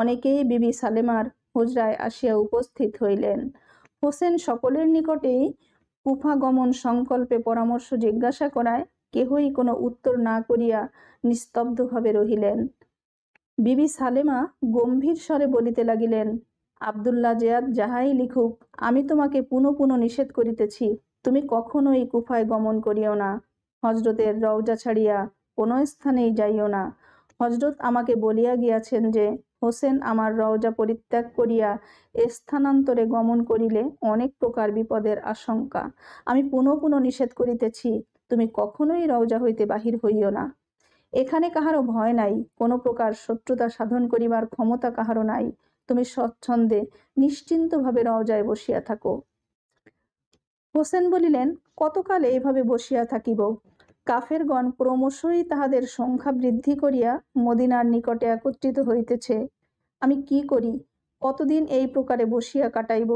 অনেকেই বিবি সালেমার হজরায় আসিয়া উপস্থিত হইলেন হোসেন সকলের নিকটেই কুফা গমন সংকল্পে পরামর্শ জিজ্ঞাসা করায় কেহই কোনো উত্তর না করিয়া নিস্তব্ধভাবে রহিলেন বিবি সালেমা গম্ভীর স্বরে বলিতে লাগিলেন আবদুল্লা জেয়াদ যাহাই লিখুক আমি তোমাকে পুনঃ পুনঃ নিষেধ করিতেছি তুমি কখনোই কুফায় গমন করিও না হজরতের রওজা ছাড়িয়া কোনো স্থানেই যাইও না হজরত আমাকে বলিয়া গিয়াছেন যে হোসেন আমার রওজা পরিত্যাগ করিয়া স্থানান্তরে গমন করিলে অনেক প্রকার বিপদের আশঙ্কা আমি পুনঃ পুনঃ নিষেধ করিতেছি তুমি কখনোই রওজা হইতে বাহির হইও না এখানে কাহারও ভয় নাই কোনো প্রকার শত্রুতা সাধন করিবার ক্ষমতা কাহারও নাই তুমি স্বচ্ছন্দে নিশ্চিন্তভাবে রওজায় বসিয়া থাকো হোসেন বলিলেন কতকাল এইভাবে বসিয়া থাকিব কাফেরগণ ক্রমশই তাহাদের সংখ্যা বৃদ্ধি করিয়া মদিনার নিকটে একত্রিত হইতেছে আমি কি করি কতদিন এই প্রকারে বসিয়া কাটাইব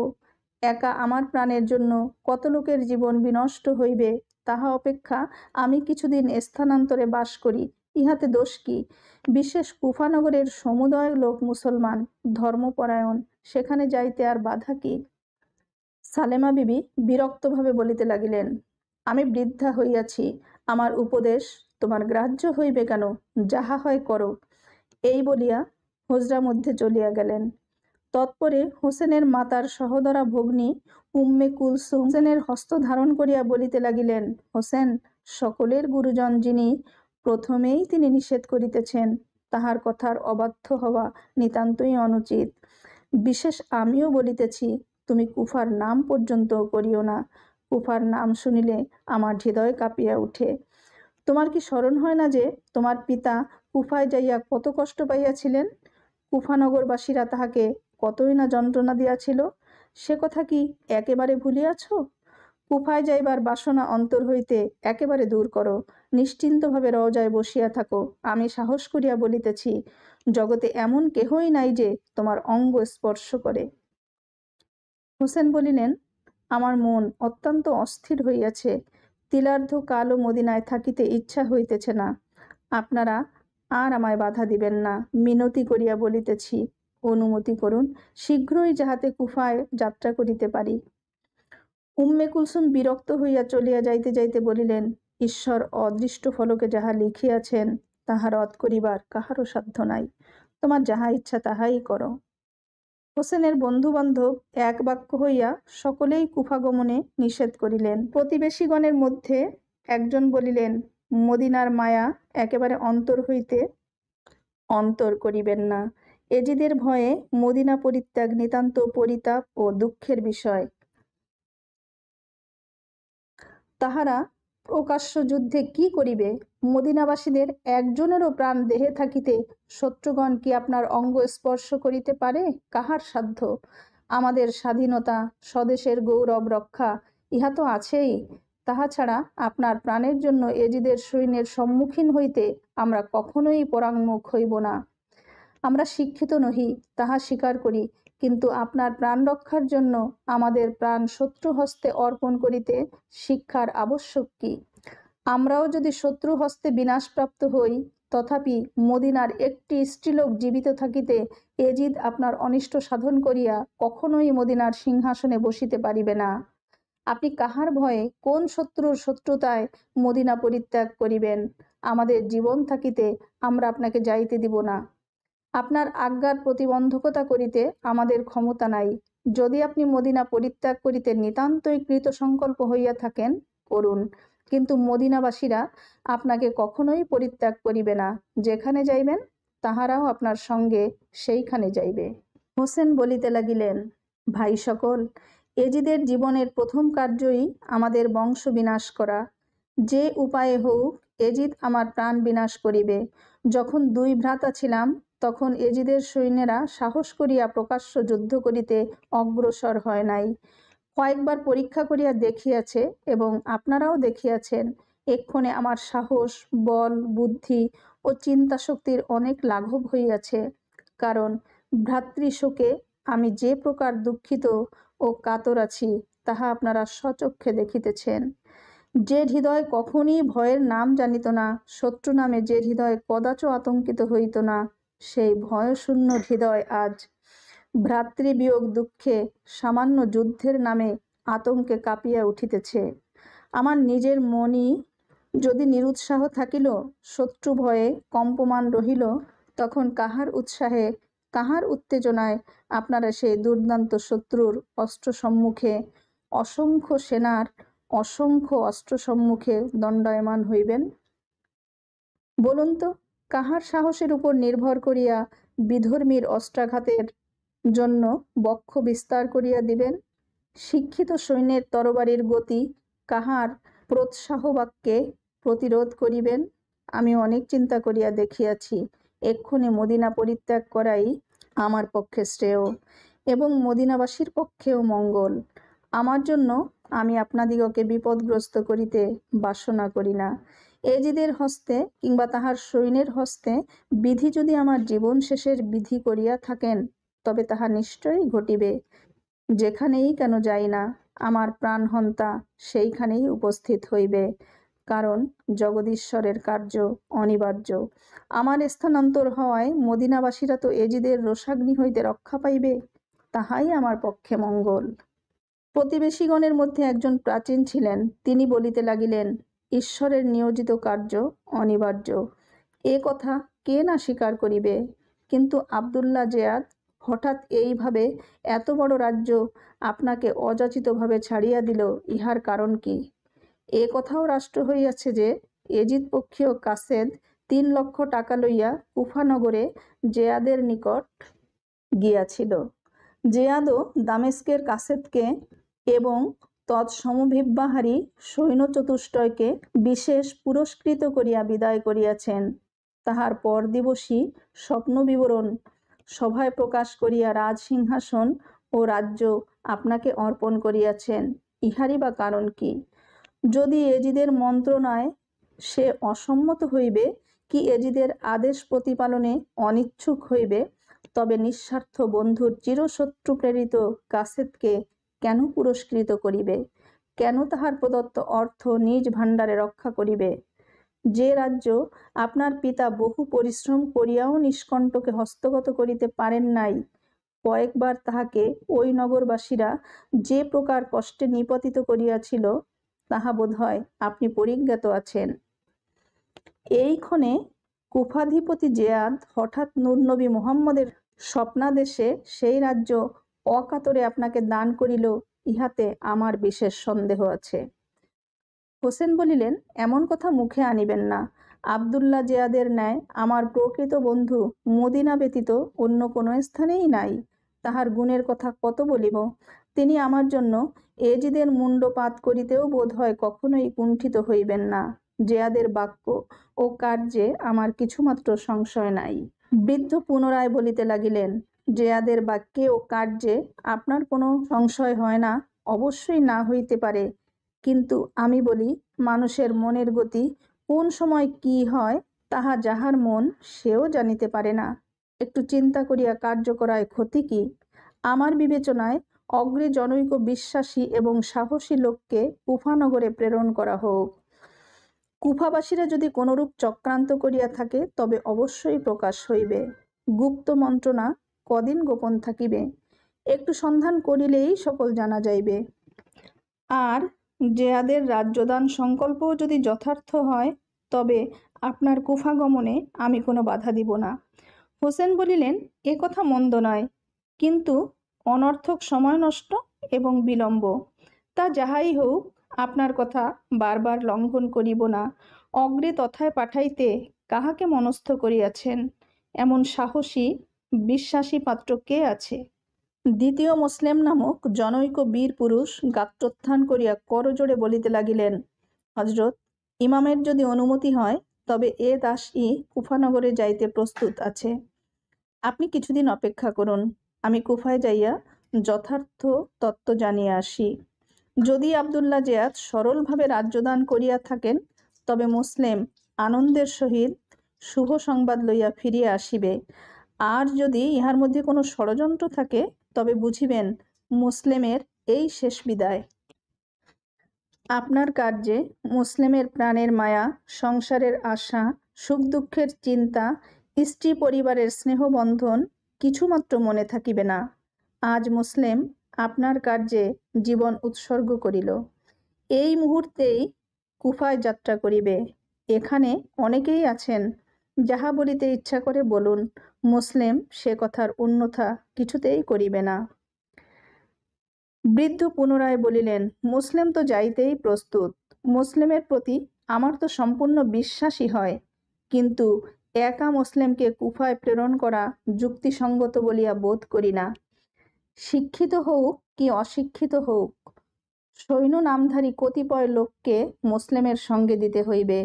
একা আমার প্রাণের জন্য কত লোকের জীবন বিনষ্ট হইবে তাহা অপেক্ষা আমি কিছুদিন স্থানান্তরে বাস করি ইহাতে দোষ কি বিশেষ কুফানগরের সমুদয় লোক মুসলমান ধর্মপরায়ণ সেখানে যাইতে আর বাধা কি সালেমা বিবি বিরক্তভাবে বলিতে লাগিলেন আমি বৃদ্ধা হইয়াছি আমার উপদেশ তোমার গ্রাহ্য হইবে কেন যাহা হয় করো এই বলিয়া হজরা মধ্যে চলিয়া গেলেন তৎপরে হোসেনের মাতার সহদরা ভগ্নী উম্মে কুলসুম হোসেনের হস্ত ধারণ করিয়া বলিতে লাগিলেন হোসেন সকলের গুরুজন যিনি প্রথমেই তিনি নিষেধ করিতেছেন তাহার কথার অবাধ্য হওয়া নিতান্তই অনুচিত বিশেষ আমিও বলিতেছি তুমি কুফার নাম পর্যন্ত করিও না কুফার নাম শুনিলে আমার হৃদয় কাঁপিয়া উঠে তোমার কি স্মরণ হয় না যে তোমার পিতা কুফায় যাইয়া কত কষ্ট পাইয়াছিলেন কুফানগরবাসীরা তাহাকে কতই না যন্ত্রণা দিয়াছিল সে কথা কি একেবারে ভুলিয়াছ কুফায় যাইবার বাসনা অন্তর হইতে একেবারে দূর করো নিশ্চিন্তভাবে রজায় বসিয়া থাকো আমি সাহস করিয়া বলিতেছি জগতে এমন কেহই নাই যে তোমার অঙ্গ স্পর্শ করে হোসেন বলিলেন আমার মন অত্যন্ত অস্থির হইয়াছে তিলার্ধ কালো মদিনায় থাকিতে ইচ্ছা হইতেছে না আপনারা আর আমায় বাধা দিবেন না মিনতি করিয়া বলিতেছি অনুমতি করুন শীঘ্রই যাহাতে কুফায় যাত্রা করিতে পারি উম্মে কুলসুম বিরক্ত হইয়া চলিয়া যাইতে যাইতে বলিলেন ঈশ্বর অদৃষ্ট ফলকে যাহা লিখিয়াছেন তাহা রদ করিবার কাহারও সাধ্য নাই তোমার যাহা ইচ্ছা তাহাই করো হোসেনের বন্ধুবান্ধব এক বাক্য হইয়া সকলেই কুফাগমনে নিষেধ করিলেন প্রতিবেশীগণের মধ্যে একজন বলিলেন মদিনার মায়া একেবারে অন্তর হইতে অন্তর করিবেন না এজিদের ভয়ে মদিনা পরিত্যাগ নিতান্ত পরিতাপ ও দুঃখের বিষয় তাহারা প্রকাশ্য যুদ্ধে কি করিবে মদিনাবাসীদের একজনেরও প্রাণ দেহে থাকিতে শত্রুগণ কি আপনার অঙ্গ স্পর্শ করিতে পারে কাহার সাধ্য আমাদের স্বাধীনতা স্বদেশের গৌরব রক্ষা ইহা তো আছেই তাহা ছাড়া আপনার প্রাণের জন্য এজিদের সৈন্যের সম্মুখীন হইতে আমরা কখনোই পরাঙ্মুখ হইব না আমরা শিক্ষিত নহি তাহা স্বীকার করি কিন্তু আপনার প্রাণ রক্ষার জন্য আমাদের প্রাণ শত্রু হস্তে অর্পণ করিতে শিক্ষার আবশ্যক কি আমরাও যদি শত্রু হস্তে বিনাশপ্রাপ্ত হই তথাপি মদিনার একটি স্ত্রীলোক জীবিত থাকিতে এজিদ আপনার অনিষ্ট সাধন করিয়া কখনোই মদিনার সিংহাসনে বসিতে পারিবে না আপনি কাহার ভয়ে কোন শত্রুর শত্রুতায় মদিনা পরিত্যাগ করিবেন আমাদের জীবন থাকিতে আমরা আপনাকে যাইতে দিব না আপনার আজ্ঞার প্রতিবন্ধকতা করিতে আমাদের ক্ষমতা নাই যদি আপনি মদিনা পরিত্যাগ করিতে নিতান্তই কৃত সংকল্প হইয়া থাকেন করুন কিন্তু মদিনাবাসীরা আপনাকে কখনোই পরিত্যাগ করিবে না যেখানে যাইবেন তাহারাও আপনার সঙ্গে সেইখানে যাইবে হোসেন বলিতে লাগিলেন ভাই সকল এজিদের জীবনের প্রথম কার্যই আমাদের বংশ বিনাশ করা যে উপায়ে হোক এজিদ আমার প্রাণ বিনাশ করিবে যখন দুই ভ্রাতা ছিলাম তখন এজিদের সৈন্যেরা সাহস করিয়া প্রকাশ্য যুদ্ধ করিতে অগ্রসর হয় নাই কয়েকবার পরীক্ষা করিয়া দেখিয়াছে এবং আপনারাও দেখিয়াছেন এক্ষণে আমার সাহস বল বুদ্ধি ও চিন্তা শক্তির অনেক লাঘব হইয়াছে কারণ ভ্রাতৃশোকে আমি যে প্রকার দুঃখিত ও কাতর আছি তাহা আপনারা সচক্ষে দেখিতেছেন যে হৃদয় কখনই ভয়ের নাম জানিত না শত্রু নামে যে হৃদয় কদাচ আতঙ্কিত হইত না সেই ভয়শূন্য হৃদয় আজ ভ্রাতৃবিয়োগ দুঃখে সামান্য যুদ্ধের নামে আতঙ্কে কাঁপিয়া উঠিতেছে আমার নিজের মনই যদি নিরুৎসাহ থাকিল শত্রু ভয়ে কম্পমান রহিল তখন কাহার উৎসাহে কাহার উত্তেজনায় আপনারা সেই দুর্দান্ত শত্রুর অস্ত্র সম্মুখে অসংখ্য সেনার অসংখ্য অস্ত্র সম্মুখে দণ্ডায়মান হইবেন বলুন তো কাহার সাহসের উপর নির্ভর করিয়া বিধর্মীর অস্ত্রাঘাতের জন্য বক্ষ বিস্তার করিয়া দিবেন শিক্ষিত সৈন্যের তরবারির গতি কাহার প্রোৎসাহবাক্যে প্রতিরোধ করিবেন আমি অনেক চিন্তা করিয়া দেখিয়াছি এক্ষুনি মদিনা পরিত্যাগ করাই আমার পক্ষে শ্রেয় এবং মদিনাবাসীর পক্ষেও মঙ্গল আমার জন্য আমি আপনাদিগকে বিপদগ্রস্ত করিতে বাসনা করি না এজিদের হস্তে কিংবা তাহার সৈন্যের হস্তে বিধি যদি আমার জীবন শেষের বিধি করিয়া থাকেন তবে তাহা নিশ্চয়ই ঘটিবে যেখানেই কেন যাই না আমার প্রাণহন্তা সেইখানেই উপস্থিত হইবে কারণ জগদীশ্বরের কার্য অনিবার্য আমার স্থানান্তর হওয়ায় মদিনাবাসীরা তো এজিদের রোষাগ্নি হইতে রক্ষা পাইবে তাহাই আমার পক্ষে মঙ্গল প্রতিবেশীগণের মধ্যে একজন প্রাচীন ছিলেন তিনি বলিতে লাগিলেন ঈশ্বরের নিয়োজিত কার্য অনিবার্য এ কথা কে না স্বীকার করিবে কিন্তু আবদুল্লা জেয়াদ হঠাৎ এইভাবে এত বড় রাজ্য আপনাকে অযাচিতভাবে ছাড়িয়া দিল ইহার কারণ কি এ কথাও রাষ্ট্র হইয়াছে যে এজিত পক্ষীয় কাসেদ তিন লক্ষ টাকা লইয়া কুফানগরে জেয়াদের নিকট গিয়াছিল জেয়াদও দামেস্কের কাসেদকে এবং তৎসমভিব্যাহারী সৈন্য চতুষ্টয়কে বিশেষ পুরস্কৃত করিয়া বিদায় করিয়াছেন তাহার পর দিবসী স্বপ্ন বিবরণ সভায় প্রকাশ করিয়া রাজসিংহাসন ও রাজ্য আপনাকে অর্পণ করিয়াছেন ইহারই বা কারণ কি যদি এজিদের মন্ত্রণায় সে অসম্মত হইবে কি এজিদের আদেশ প্রতিপালনে অনিচ্ছুক হইবে তবে নিঃস্বার্থ বন্ধুর চিরশত্রু প্রেরিত কাসেদকে কেন পুরস্কৃত করিবে কেন তাহার প্রদত্ত অর্থ নিজ ভাণ্ডারে রক্ষা করিবে যে রাজ্য আপনার পিতা বহু পরিশ্রম করিয়াও নিষ্কণ্টকে হস্তগত করিতে পারেন নাই কয়েকবার তাহাকে ওই নগরবাসীরা যে প্রকার কষ্টে নিপতিত করিয়াছিল তাহা বোধ হয় আপনি পরিজ্ঞাত আছেন এই ক্ষণে কুফাধিপতি জেয়াদ হঠাৎ নূরনবী মোহাম্মদের স্বপ্নাদেশে সেই রাজ্য অকাতরে আপনাকে দান করিল ইহাতে আমার বিশেষ সন্দেহ আছে হোসেন বলিলেন এমন কথা মুখে আনিবেন না আবদুল্লা জিয়াদের ন্যায় আমার প্রকৃত বন্ধু মদিনা ব্যতীত অন্য কোনো স্থানেই নাই তাহার গুণের কথা কত বলিব তিনি আমার জন্য এজিদের মুণ্ডপাত করিতেও বোধ হয় কখনোই কুণ্ঠিত হইবেন না জেয়াদের বাক্য ও কার্যে আমার কিছুমাত্র সংশয় নাই বৃদ্ধ পুনরায় বলিতে লাগিলেন জেয়াদের বাক্যে ও কার্যে আপনার কোনো সংশয় হয় না অবশ্যই না হইতে পারে কিন্তু আমি বলি মানুষের মনের গতি কোন সময় কি হয় তাহা যাহার মন সেও জানিতে পারে না একটু চিন্তা করিয়া কার্য করায় ক্ষতি কি আমার বিবেচনায় অগ্রে জনৈক বিশ্বাসী এবং সাহসী লোককে কুফানগরে প্রেরণ করা হোক কুফাবাসীরা যদি কোনরূপ চক্রান্ত করিয়া থাকে তবে অবশ্যই প্রকাশ হইবে গুপ্ত মন্ত্রণা কদিন গোপন থাকিবে একটু সন্ধান করিলেই সকল জানা যাইবে আর জেয়াদের রাজ্যদান সংকল্প যদি যথার্থ হয় তবে আপনার কুফা গমনে আমি কোনো বাধা দিব না হোসেন বলিলেন এ কথা মন্দ নয় কিন্তু অনর্থক সময় নষ্ট এবং বিলম্ব তা যাহাই হোক আপনার কথা বারবার লঙ্ঘন করিব না অগ্রে তথায় পাঠাইতে কাহাকে মনস্থ করিয়াছেন এমন সাহসী বিশ্বাসী পাত্র কে আছে দ্বিতীয় মুসলিম নামক জনৈক বীর পুরুষ গাত্রোত্থান করিয়া করজোড়ে বলিতে লাগিলেন হজরত ইমামের যদি অনুমতি হয় তবে এ দাসই কুফানগরে যাইতে প্রস্তুত আছে আপনি কিছুদিন অপেক্ষা করুন আমি কুফায় যাইয়া যথার্থ তত্ত্ব জানিয়ে আসি যদি আবদুল্লা জেয়াদ সরলভাবে রাজ্যদান করিয়া থাকেন তবে মুসলিম আনন্দের সহিত শুভ সংবাদ লইয়া ফিরিয়া আসিবে আর যদি ইহার মধ্যে কোনো ষড়যন্ত্র থাকে তবে বুঝিবেন মুসলিমের এই শেষ বিদায় আপনার কার্যে মুসলিমের প্রাণের মায়া সংসারের আশা সুখ দুঃখের চিন্তা স্ত্রী পরিবারের স্নেহবন্ধন কিছুমাত্র মনে থাকিবে না আজ মুসলিম আপনার কার্যে জীবন উৎসর্গ করিল এই মুহূর্তেই কুফায় যাত্রা করিবে এখানে অনেকেই আছেন যাহা বলিতে ইচ্ছা করে বলুন মুসলিম সে কথার অন্যথা কিছুতেই করিবে না বৃদ্ধ পুনরায় বলিলেন মুসলিম তো যাইতেই প্রস্তুত মুসলিমের প্রতি আমার তো সম্পূর্ণ বিশ্বাসই হয় কিন্তু একা মুসলিমকে কুফায় প্রেরণ করা যুক্তিসঙ্গত বলিয়া বোধ করি না শিক্ষিত হউক কি অশিক্ষিত হউক সৈন্য নামধারী কতিপয় লোককে মুসলিমের সঙ্গে দিতে হইবে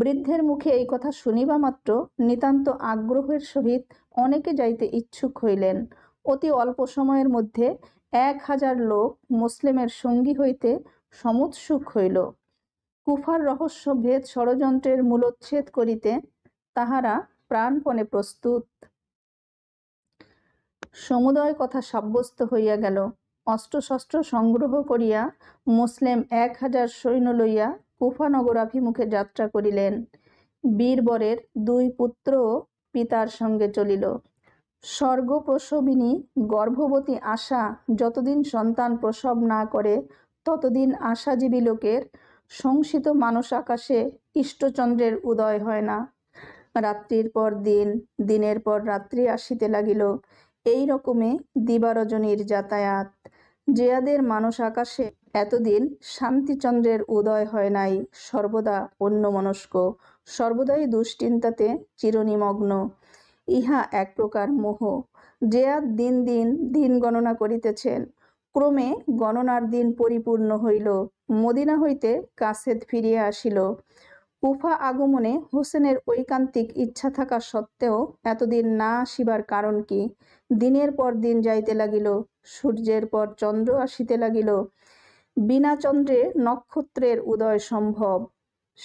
বৃদ্ধের মুখে এই কথা শুনিবা মাত্র নিতান্ত আগ্রহের সহিত অনেকে যাইতে ইচ্ছুক হইলেন অতি অল্প সময়ের মধ্যে এক হাজার লোক মুসলিমের সঙ্গী হইতে সমুৎসুক হইল কুফার রহস্য ভেদ ষড়যন্ত্রের মূলোচ্ছেদ করিতে তাহারা প্রাণপণে প্রস্তুত সমুদয় কথা সাব্যস্ত হইয়া গেল অস্ত্রশস্ত্র সংগ্রহ করিয়া মুসলিম এক হাজার সৈন্য লইয়া কুফানগরাভিমুখে যাত্রা করিলেন বীরবরের দুই পুত্র পিতার সঙ্গে চলিল স্বর্গপ্রসবিনী গর্ভবতী আশা যতদিন সন্তান প্রসব না করে ততদিন আশাজীবী লোকের সংসিত মানুষ আকাশে ইষ্টচন্দ্রের উদয় হয় না রাত্রির পর দিন দিনের পর রাত্রি আসিতে লাগিল এই রকমে দিবারজনীর যাতায়াত জেয়াদের মানুষ আকাশে এতদিন শান্তিচন্দ্রের উদয় হয় নাই সর্বদা অন্যমনস্ক সর্বদাই দুশ্চিন্তাতে চিরনিমগ্ন ইহা এক প্রকার মোহ যে আর দিন দিন দিন গণনা করিতেছেন ক্রমে গণনার দিন পরিপূর্ণ হইল মদিনা হইতে কাসেদ ফিরিয়া আসিল কুফা আগমনে হোসেনের ঐকান্তিক ইচ্ছা থাকা সত্ত্বেও এতদিন না আসিবার কারণ কি দিনের পর দিন যাইতে লাগিল সূর্যের পর চন্দ্র আসিতে লাগিল বিনা চন্দ্রে নক্ষত্রের উদয় সম্ভব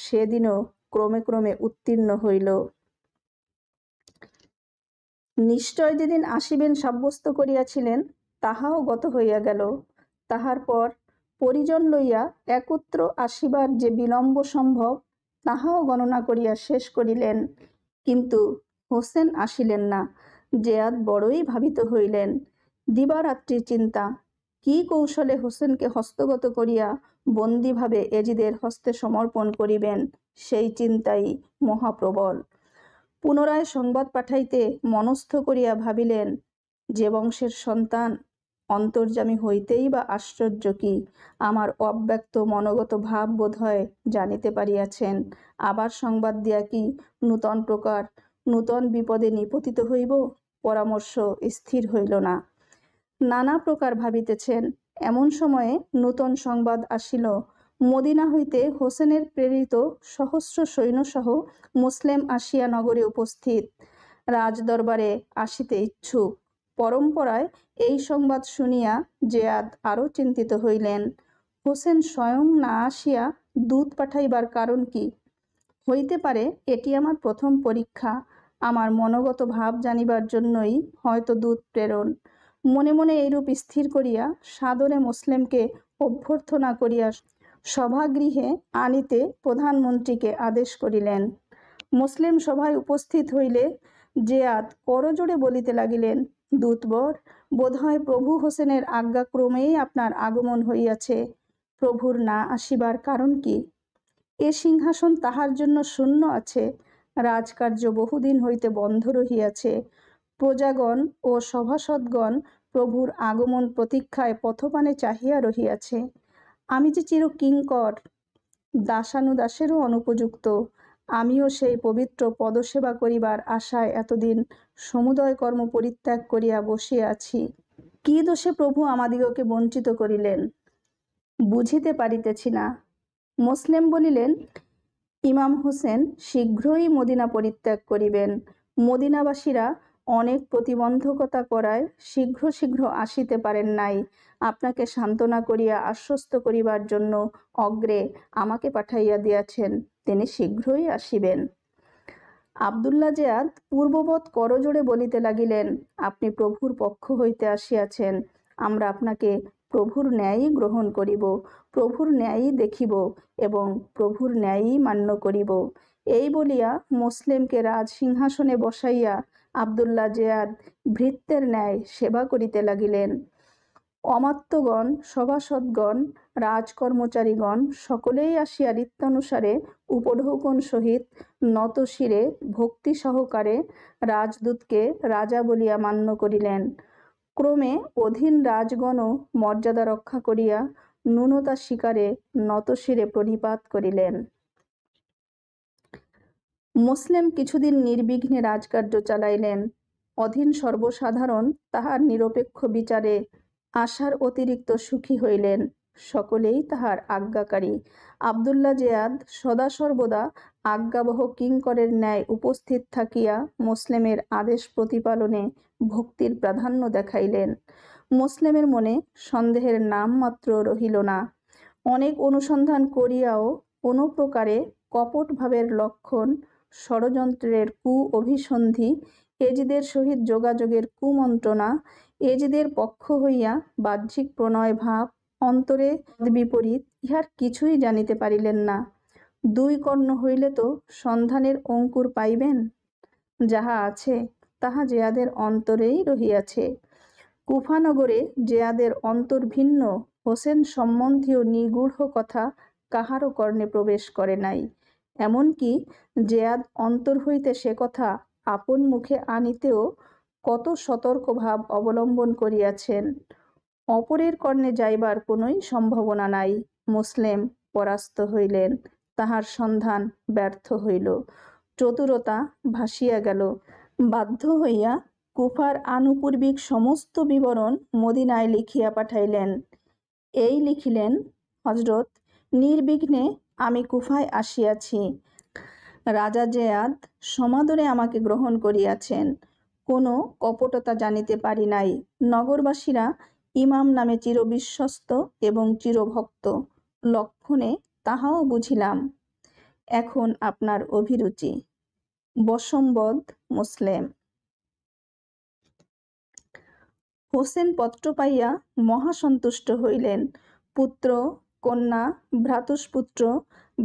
সেদিনও ক্রমে ক্রমে উত্তীর্ণ হইল নিশ্চয় যেদিন আসিবেন সাব্যস্ত করিয়াছিলেন তাহাও গত হইয়া গেল তাহার পর পরিজন লইয়া একত্র আসিবার যে বিলম্ব সম্ভব তাহাও গণনা করিয়া শেষ করিলেন কিন্তু হোসেন আসিলেন না জেয়াদ বড়ই ভাবিত হইলেন দিবারাত্রি চিন্তা কি কৌশলে হোসেনকে হস্তগত করিয়া বন্দীভাবে এজিদের হস্তে সমর্পণ করিবেন সেই চিন্তাই মহাপ্রবল পুনরায় সংবাদ পাঠাইতে মনস্থ করিয়া ভাবিলেন যে বংশের সন্তান অন্তর্জামী হইতেই বা আশ্চর্য কি আমার অব্যক্ত মনোগত ভাব বোধ হয় জানিতে পারিয়াছেন আবার সংবাদ দিয়া কি নূতন প্রকার নূতন বিপদে নিপতিত হইব পরামর্শ স্থির হইল না নানা প্রকার ভাবিতেছেন এমন সময়ে নূতন সংবাদ আসিল মদিনা হইতে হোসেনের প্রেরিত সহস্র সৈন্যসহ মুসলিম আসিয়া নগরে উপস্থিত রাজদরবারে আসিতে ইচ্ছুক পরম্পরায় এই সংবাদ শুনিয়া জেয়াদ আরও চিন্তিত হইলেন হোসেন স্বয়ং না আসিয়া দুধ পাঠাইবার কারণ কি হইতে পারে এটি আমার প্রথম পরীক্ষা আমার মনোগত ভাব জানিবার জন্যই হয়তো দুধ প্রেরণ মনে মনে এইরূপ স্থির করিয়া সাদরে মুসলিমকে অভ্যর্থনা করিয়া সভাগৃহে আনিতে প্রধানমন্ত্রীকে আদেশ করিলেন মুসলিম সভায় উপস্থিত হইলে জেয়াদ করজোড়ে বলিতে লাগিলেন দূতবর বোধহয় প্রভু হোসেনের আজ্ঞাক্রমেই আপনার আগমন হইয়াছে প্রভুর না আসিবার কারণ কি এ সিংহাসন তাহার জন্য শূন্য আছে রাজকার্য বহুদিন হইতে বন্ধ রহিয়াছে প্রজাগণ ও সভাসদগণ প্রভুর আগমন প্রতীক্ষায় পথপানে চাহিয়া রহিয়াছে আমি যে চির কিঙ্কর দাসানুদাসেরও অনুপযুক্ত আমিও সেই পবিত্র পদসেবা করিবার আশায় এতদিন সমুদয় কর্ম পরিত্যাগ করিয়া বসিয়া আছি কি দোষে প্রভু আমাদিগকে বঞ্চিত করিলেন বুঝিতে পারিতেছি না মুসলিম বলিলেন ইমাম হোসেন শীঘ্রই মদিনা পরিত্যাগ করিবেন মদিনাবাসীরা অনেক প্রতিবন্ধকতা করায় শীঘ্র শীঘ্র আসিতে পারেন নাই আপনাকে সান্ত্বনা করিয়া আশ্বস্ত করিবার জন্য অগ্রে আমাকে পাঠাইয়া দিয়াছেন তিনি শীঘ্রই আসিবেন আবদুল্লা জেয়াদ পূর্ববৎ করজোড়ে বলিতে লাগিলেন আপনি প্রভুর পক্ষ হইতে আসিয়াছেন আমরা আপনাকে প্রভুর ন্যায়ই গ্রহণ করিব প্রভুর ন্যায়ই দেখিব এবং প্রভুর ন্যায়ই মান্য করিব এই বলিয়া মুসলিমকে রাজ সিংহাসনে বসাইয়া আবদুল্লা জিয়াদ ভৃত্যের ন্যায় সেবা করিতে লাগিলেন অমাত্যগণ সভাসদগণ রাজকর্মচারীগণ সকলেই আসিয়া রিত্যানুসারে উপঢৌকন সহিত নত শিরে ভক্তি সহকারে রাজদূতকে রাজা বলিয়া মান্য করিলেন ক্রমে অধীন রাজগণও মর্যাদা রক্ষা করিয়া ন্যূনতা শিকারে নতশিরে প্রণিপাত করিলেন মুসলিম কিছুদিন নির্বিঘ্নে রাজকার্য চালাইলেন অধীন সর্বসাধারণ তাহার নিরপেক্ষ বিচারে আশার অতিরিক্ত সুখী হইলেন সকলেই তাহার আজ্ঞাকারী আবদুল্লা জেয়াদ সদা সর্বদা আজ্ঞাবহ কিঙ্করের ন্যায় উপস্থিত থাকিয়া মুসলিমের আদেশ প্রতিপালনে ভক্তির প্রাধান্য দেখাইলেন মুসলিমের মনে সন্দেহের নাম মাত্র রহিল না অনেক অনুসন্ধান করিয়াও কোনো প্রকারে কপটভাবের লক্ষণ ষড়যন্ত্রের কু অভিসন্ধি এজিদের সহিত যোগাযোগের কুমন্ত্রণা এজিদের পক্ষ হইয়া বাহ্যিক প্রণয় ভাব অন্তরে বিপরীত ইহার কিছুই জানিতে পারিলেন না দুই কর্ণ হইলে তো সন্ধানের অঙ্কুর পাইবেন যাহা আছে তাহা জেয়াদের অন্তরেই রহিয়াছে কুফানগরে জেয়াদের অন্তর্ভিন্ন হোসেন সম্বন্ধীয় নিগূঢ় কথা কাহারও কর্ণে প্রবেশ করে নাই এমনকি জেয়াদ অন্তর হইতে সে কথা আপন মুখে আনিতেও কত সতর্কভাব অবলম্বন করিয়াছেন অপরের কর্ণে যাইবার কোনোই সম্ভাবনা নাই মুসলেম পরাস্ত হইলেন তাহার সন্ধান ব্যর্থ হইল চতুরতা ভাসিয়া গেল বাধ্য হইয়া কুফার আনুপূর্বিক সমস্ত বিবরণ মদিনায় লিখিয়া পাঠাইলেন এই লিখিলেন হজরত নির্বিঘ্নে আমি কুফায় আসিয়াছি রাজা জেয়াদ সমাদরে আমাকে গ্রহণ করিয়াছেন কোনো কপটতা জানিতে পারি নাই নগরবাসীরা ইমাম নামে চিরবিশ্বস্ত এবং চিরভক্ত লক্ষণে তাহাও বুঝিলাম এখন আপনার অভিরুচি বসম্বদ মুসলেম হোসেন পত্র পাইয়া মহাসন্তুষ্ট হইলেন পুত্র কন্যা ভ্রাতুষ্পুত্র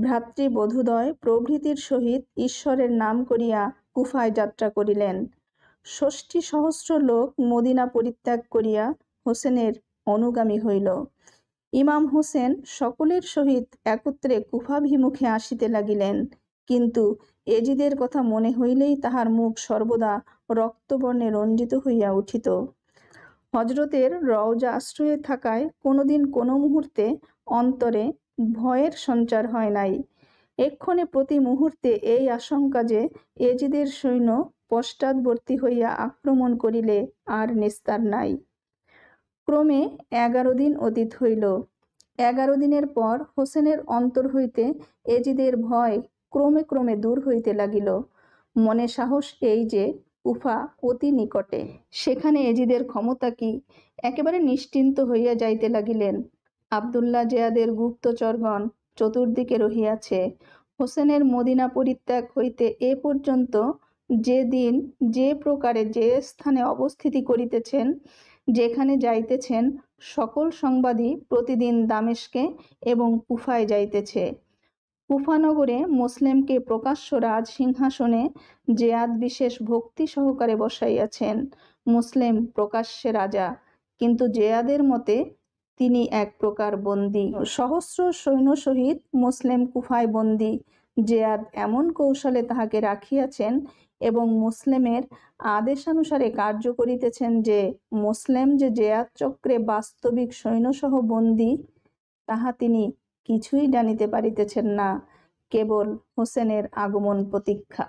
ভ্রাতৃবধূদয় প্রভৃতির সহিত ঈশ্বরের নাম করিয়া কুফায় যাত্রা করিলেন ষষ্ঠী সহস্র লোক মদিনা পরিত্যাগ করিয়া হোসেনের অনুগামী হইল ইমাম হোসেন সকলের সহিত একত্রে কুফাভিমুখে আসিতে লাগিলেন কিন্তু এজিদের কথা মনে হইলেই তাহার মুখ সর্বদা রক্তবর্ণে রঞ্জিত হইয়া উঠিত হজরতের রওজা আশ্রয়ে থাকায় কোনোদিন কোনো মুহূর্তে অন্তরে ভয়ের সঞ্চার হয় নাই এক্ষণে প্রতি মুহূর্তে এই আশঙ্কা যে এজিদের সৈন্য পশ্চাদবর্তী হইয়া আক্রমণ করিলে আর নিস্তার নাই ক্রমে এগারো দিন অতীত হইল এগারো দিনের পর হোসেনের অন্তর হইতে এজিদের ভয় ক্রমে ক্রমে দূর হইতে লাগিল মনে সাহস এই যে উফা অতি নিকটে সেখানে এজিদের ক্ষমতা কি একেবারে নিশ্চিন্ত হইয়া যাইতে লাগিলেন আবদুল্লা জিয়াদের গুপ্তচরগণ চতুর্দিকে রহিয়াছে হোসেনের মদিনা পরিত্যাগ হইতে এ পর্যন্ত যে দিন যে প্রকারে যে স্থানে অবস্থিতি করিতেছেন যেখানে যাইতেছেন সকল সংবাদী প্রতিদিন দামেশকে এবং কুফায় যাইতেছে কুফানগরে মুসলিমকে প্রকাশ্য রাজ সিংহাসনে জেয়াদ বিশেষ ভক্তি সহকারে বসাইয়াছেন মুসলিম প্রকাশ্যে রাজা কিন্তু জেয়াদের মতে তিনি এক প্রকার বন্দী সহস্র সৈন্য সহিত মুসলিম কুফায় বন্দী জেয়াদ এমন কৌশলে তাহাকে রাখিয়াছেন এবং মুসলিমের আদেশানুসারে কার্য করিতেছেন যে মুসলিম যে জেয়াদ চক্রে বাস্তবিক সৈন্যসহ বন্দী তাহা তিনি কিছুই জানিতে পারিতেছেন না কেবল হোসেনের আগমন প্রতীক্ষা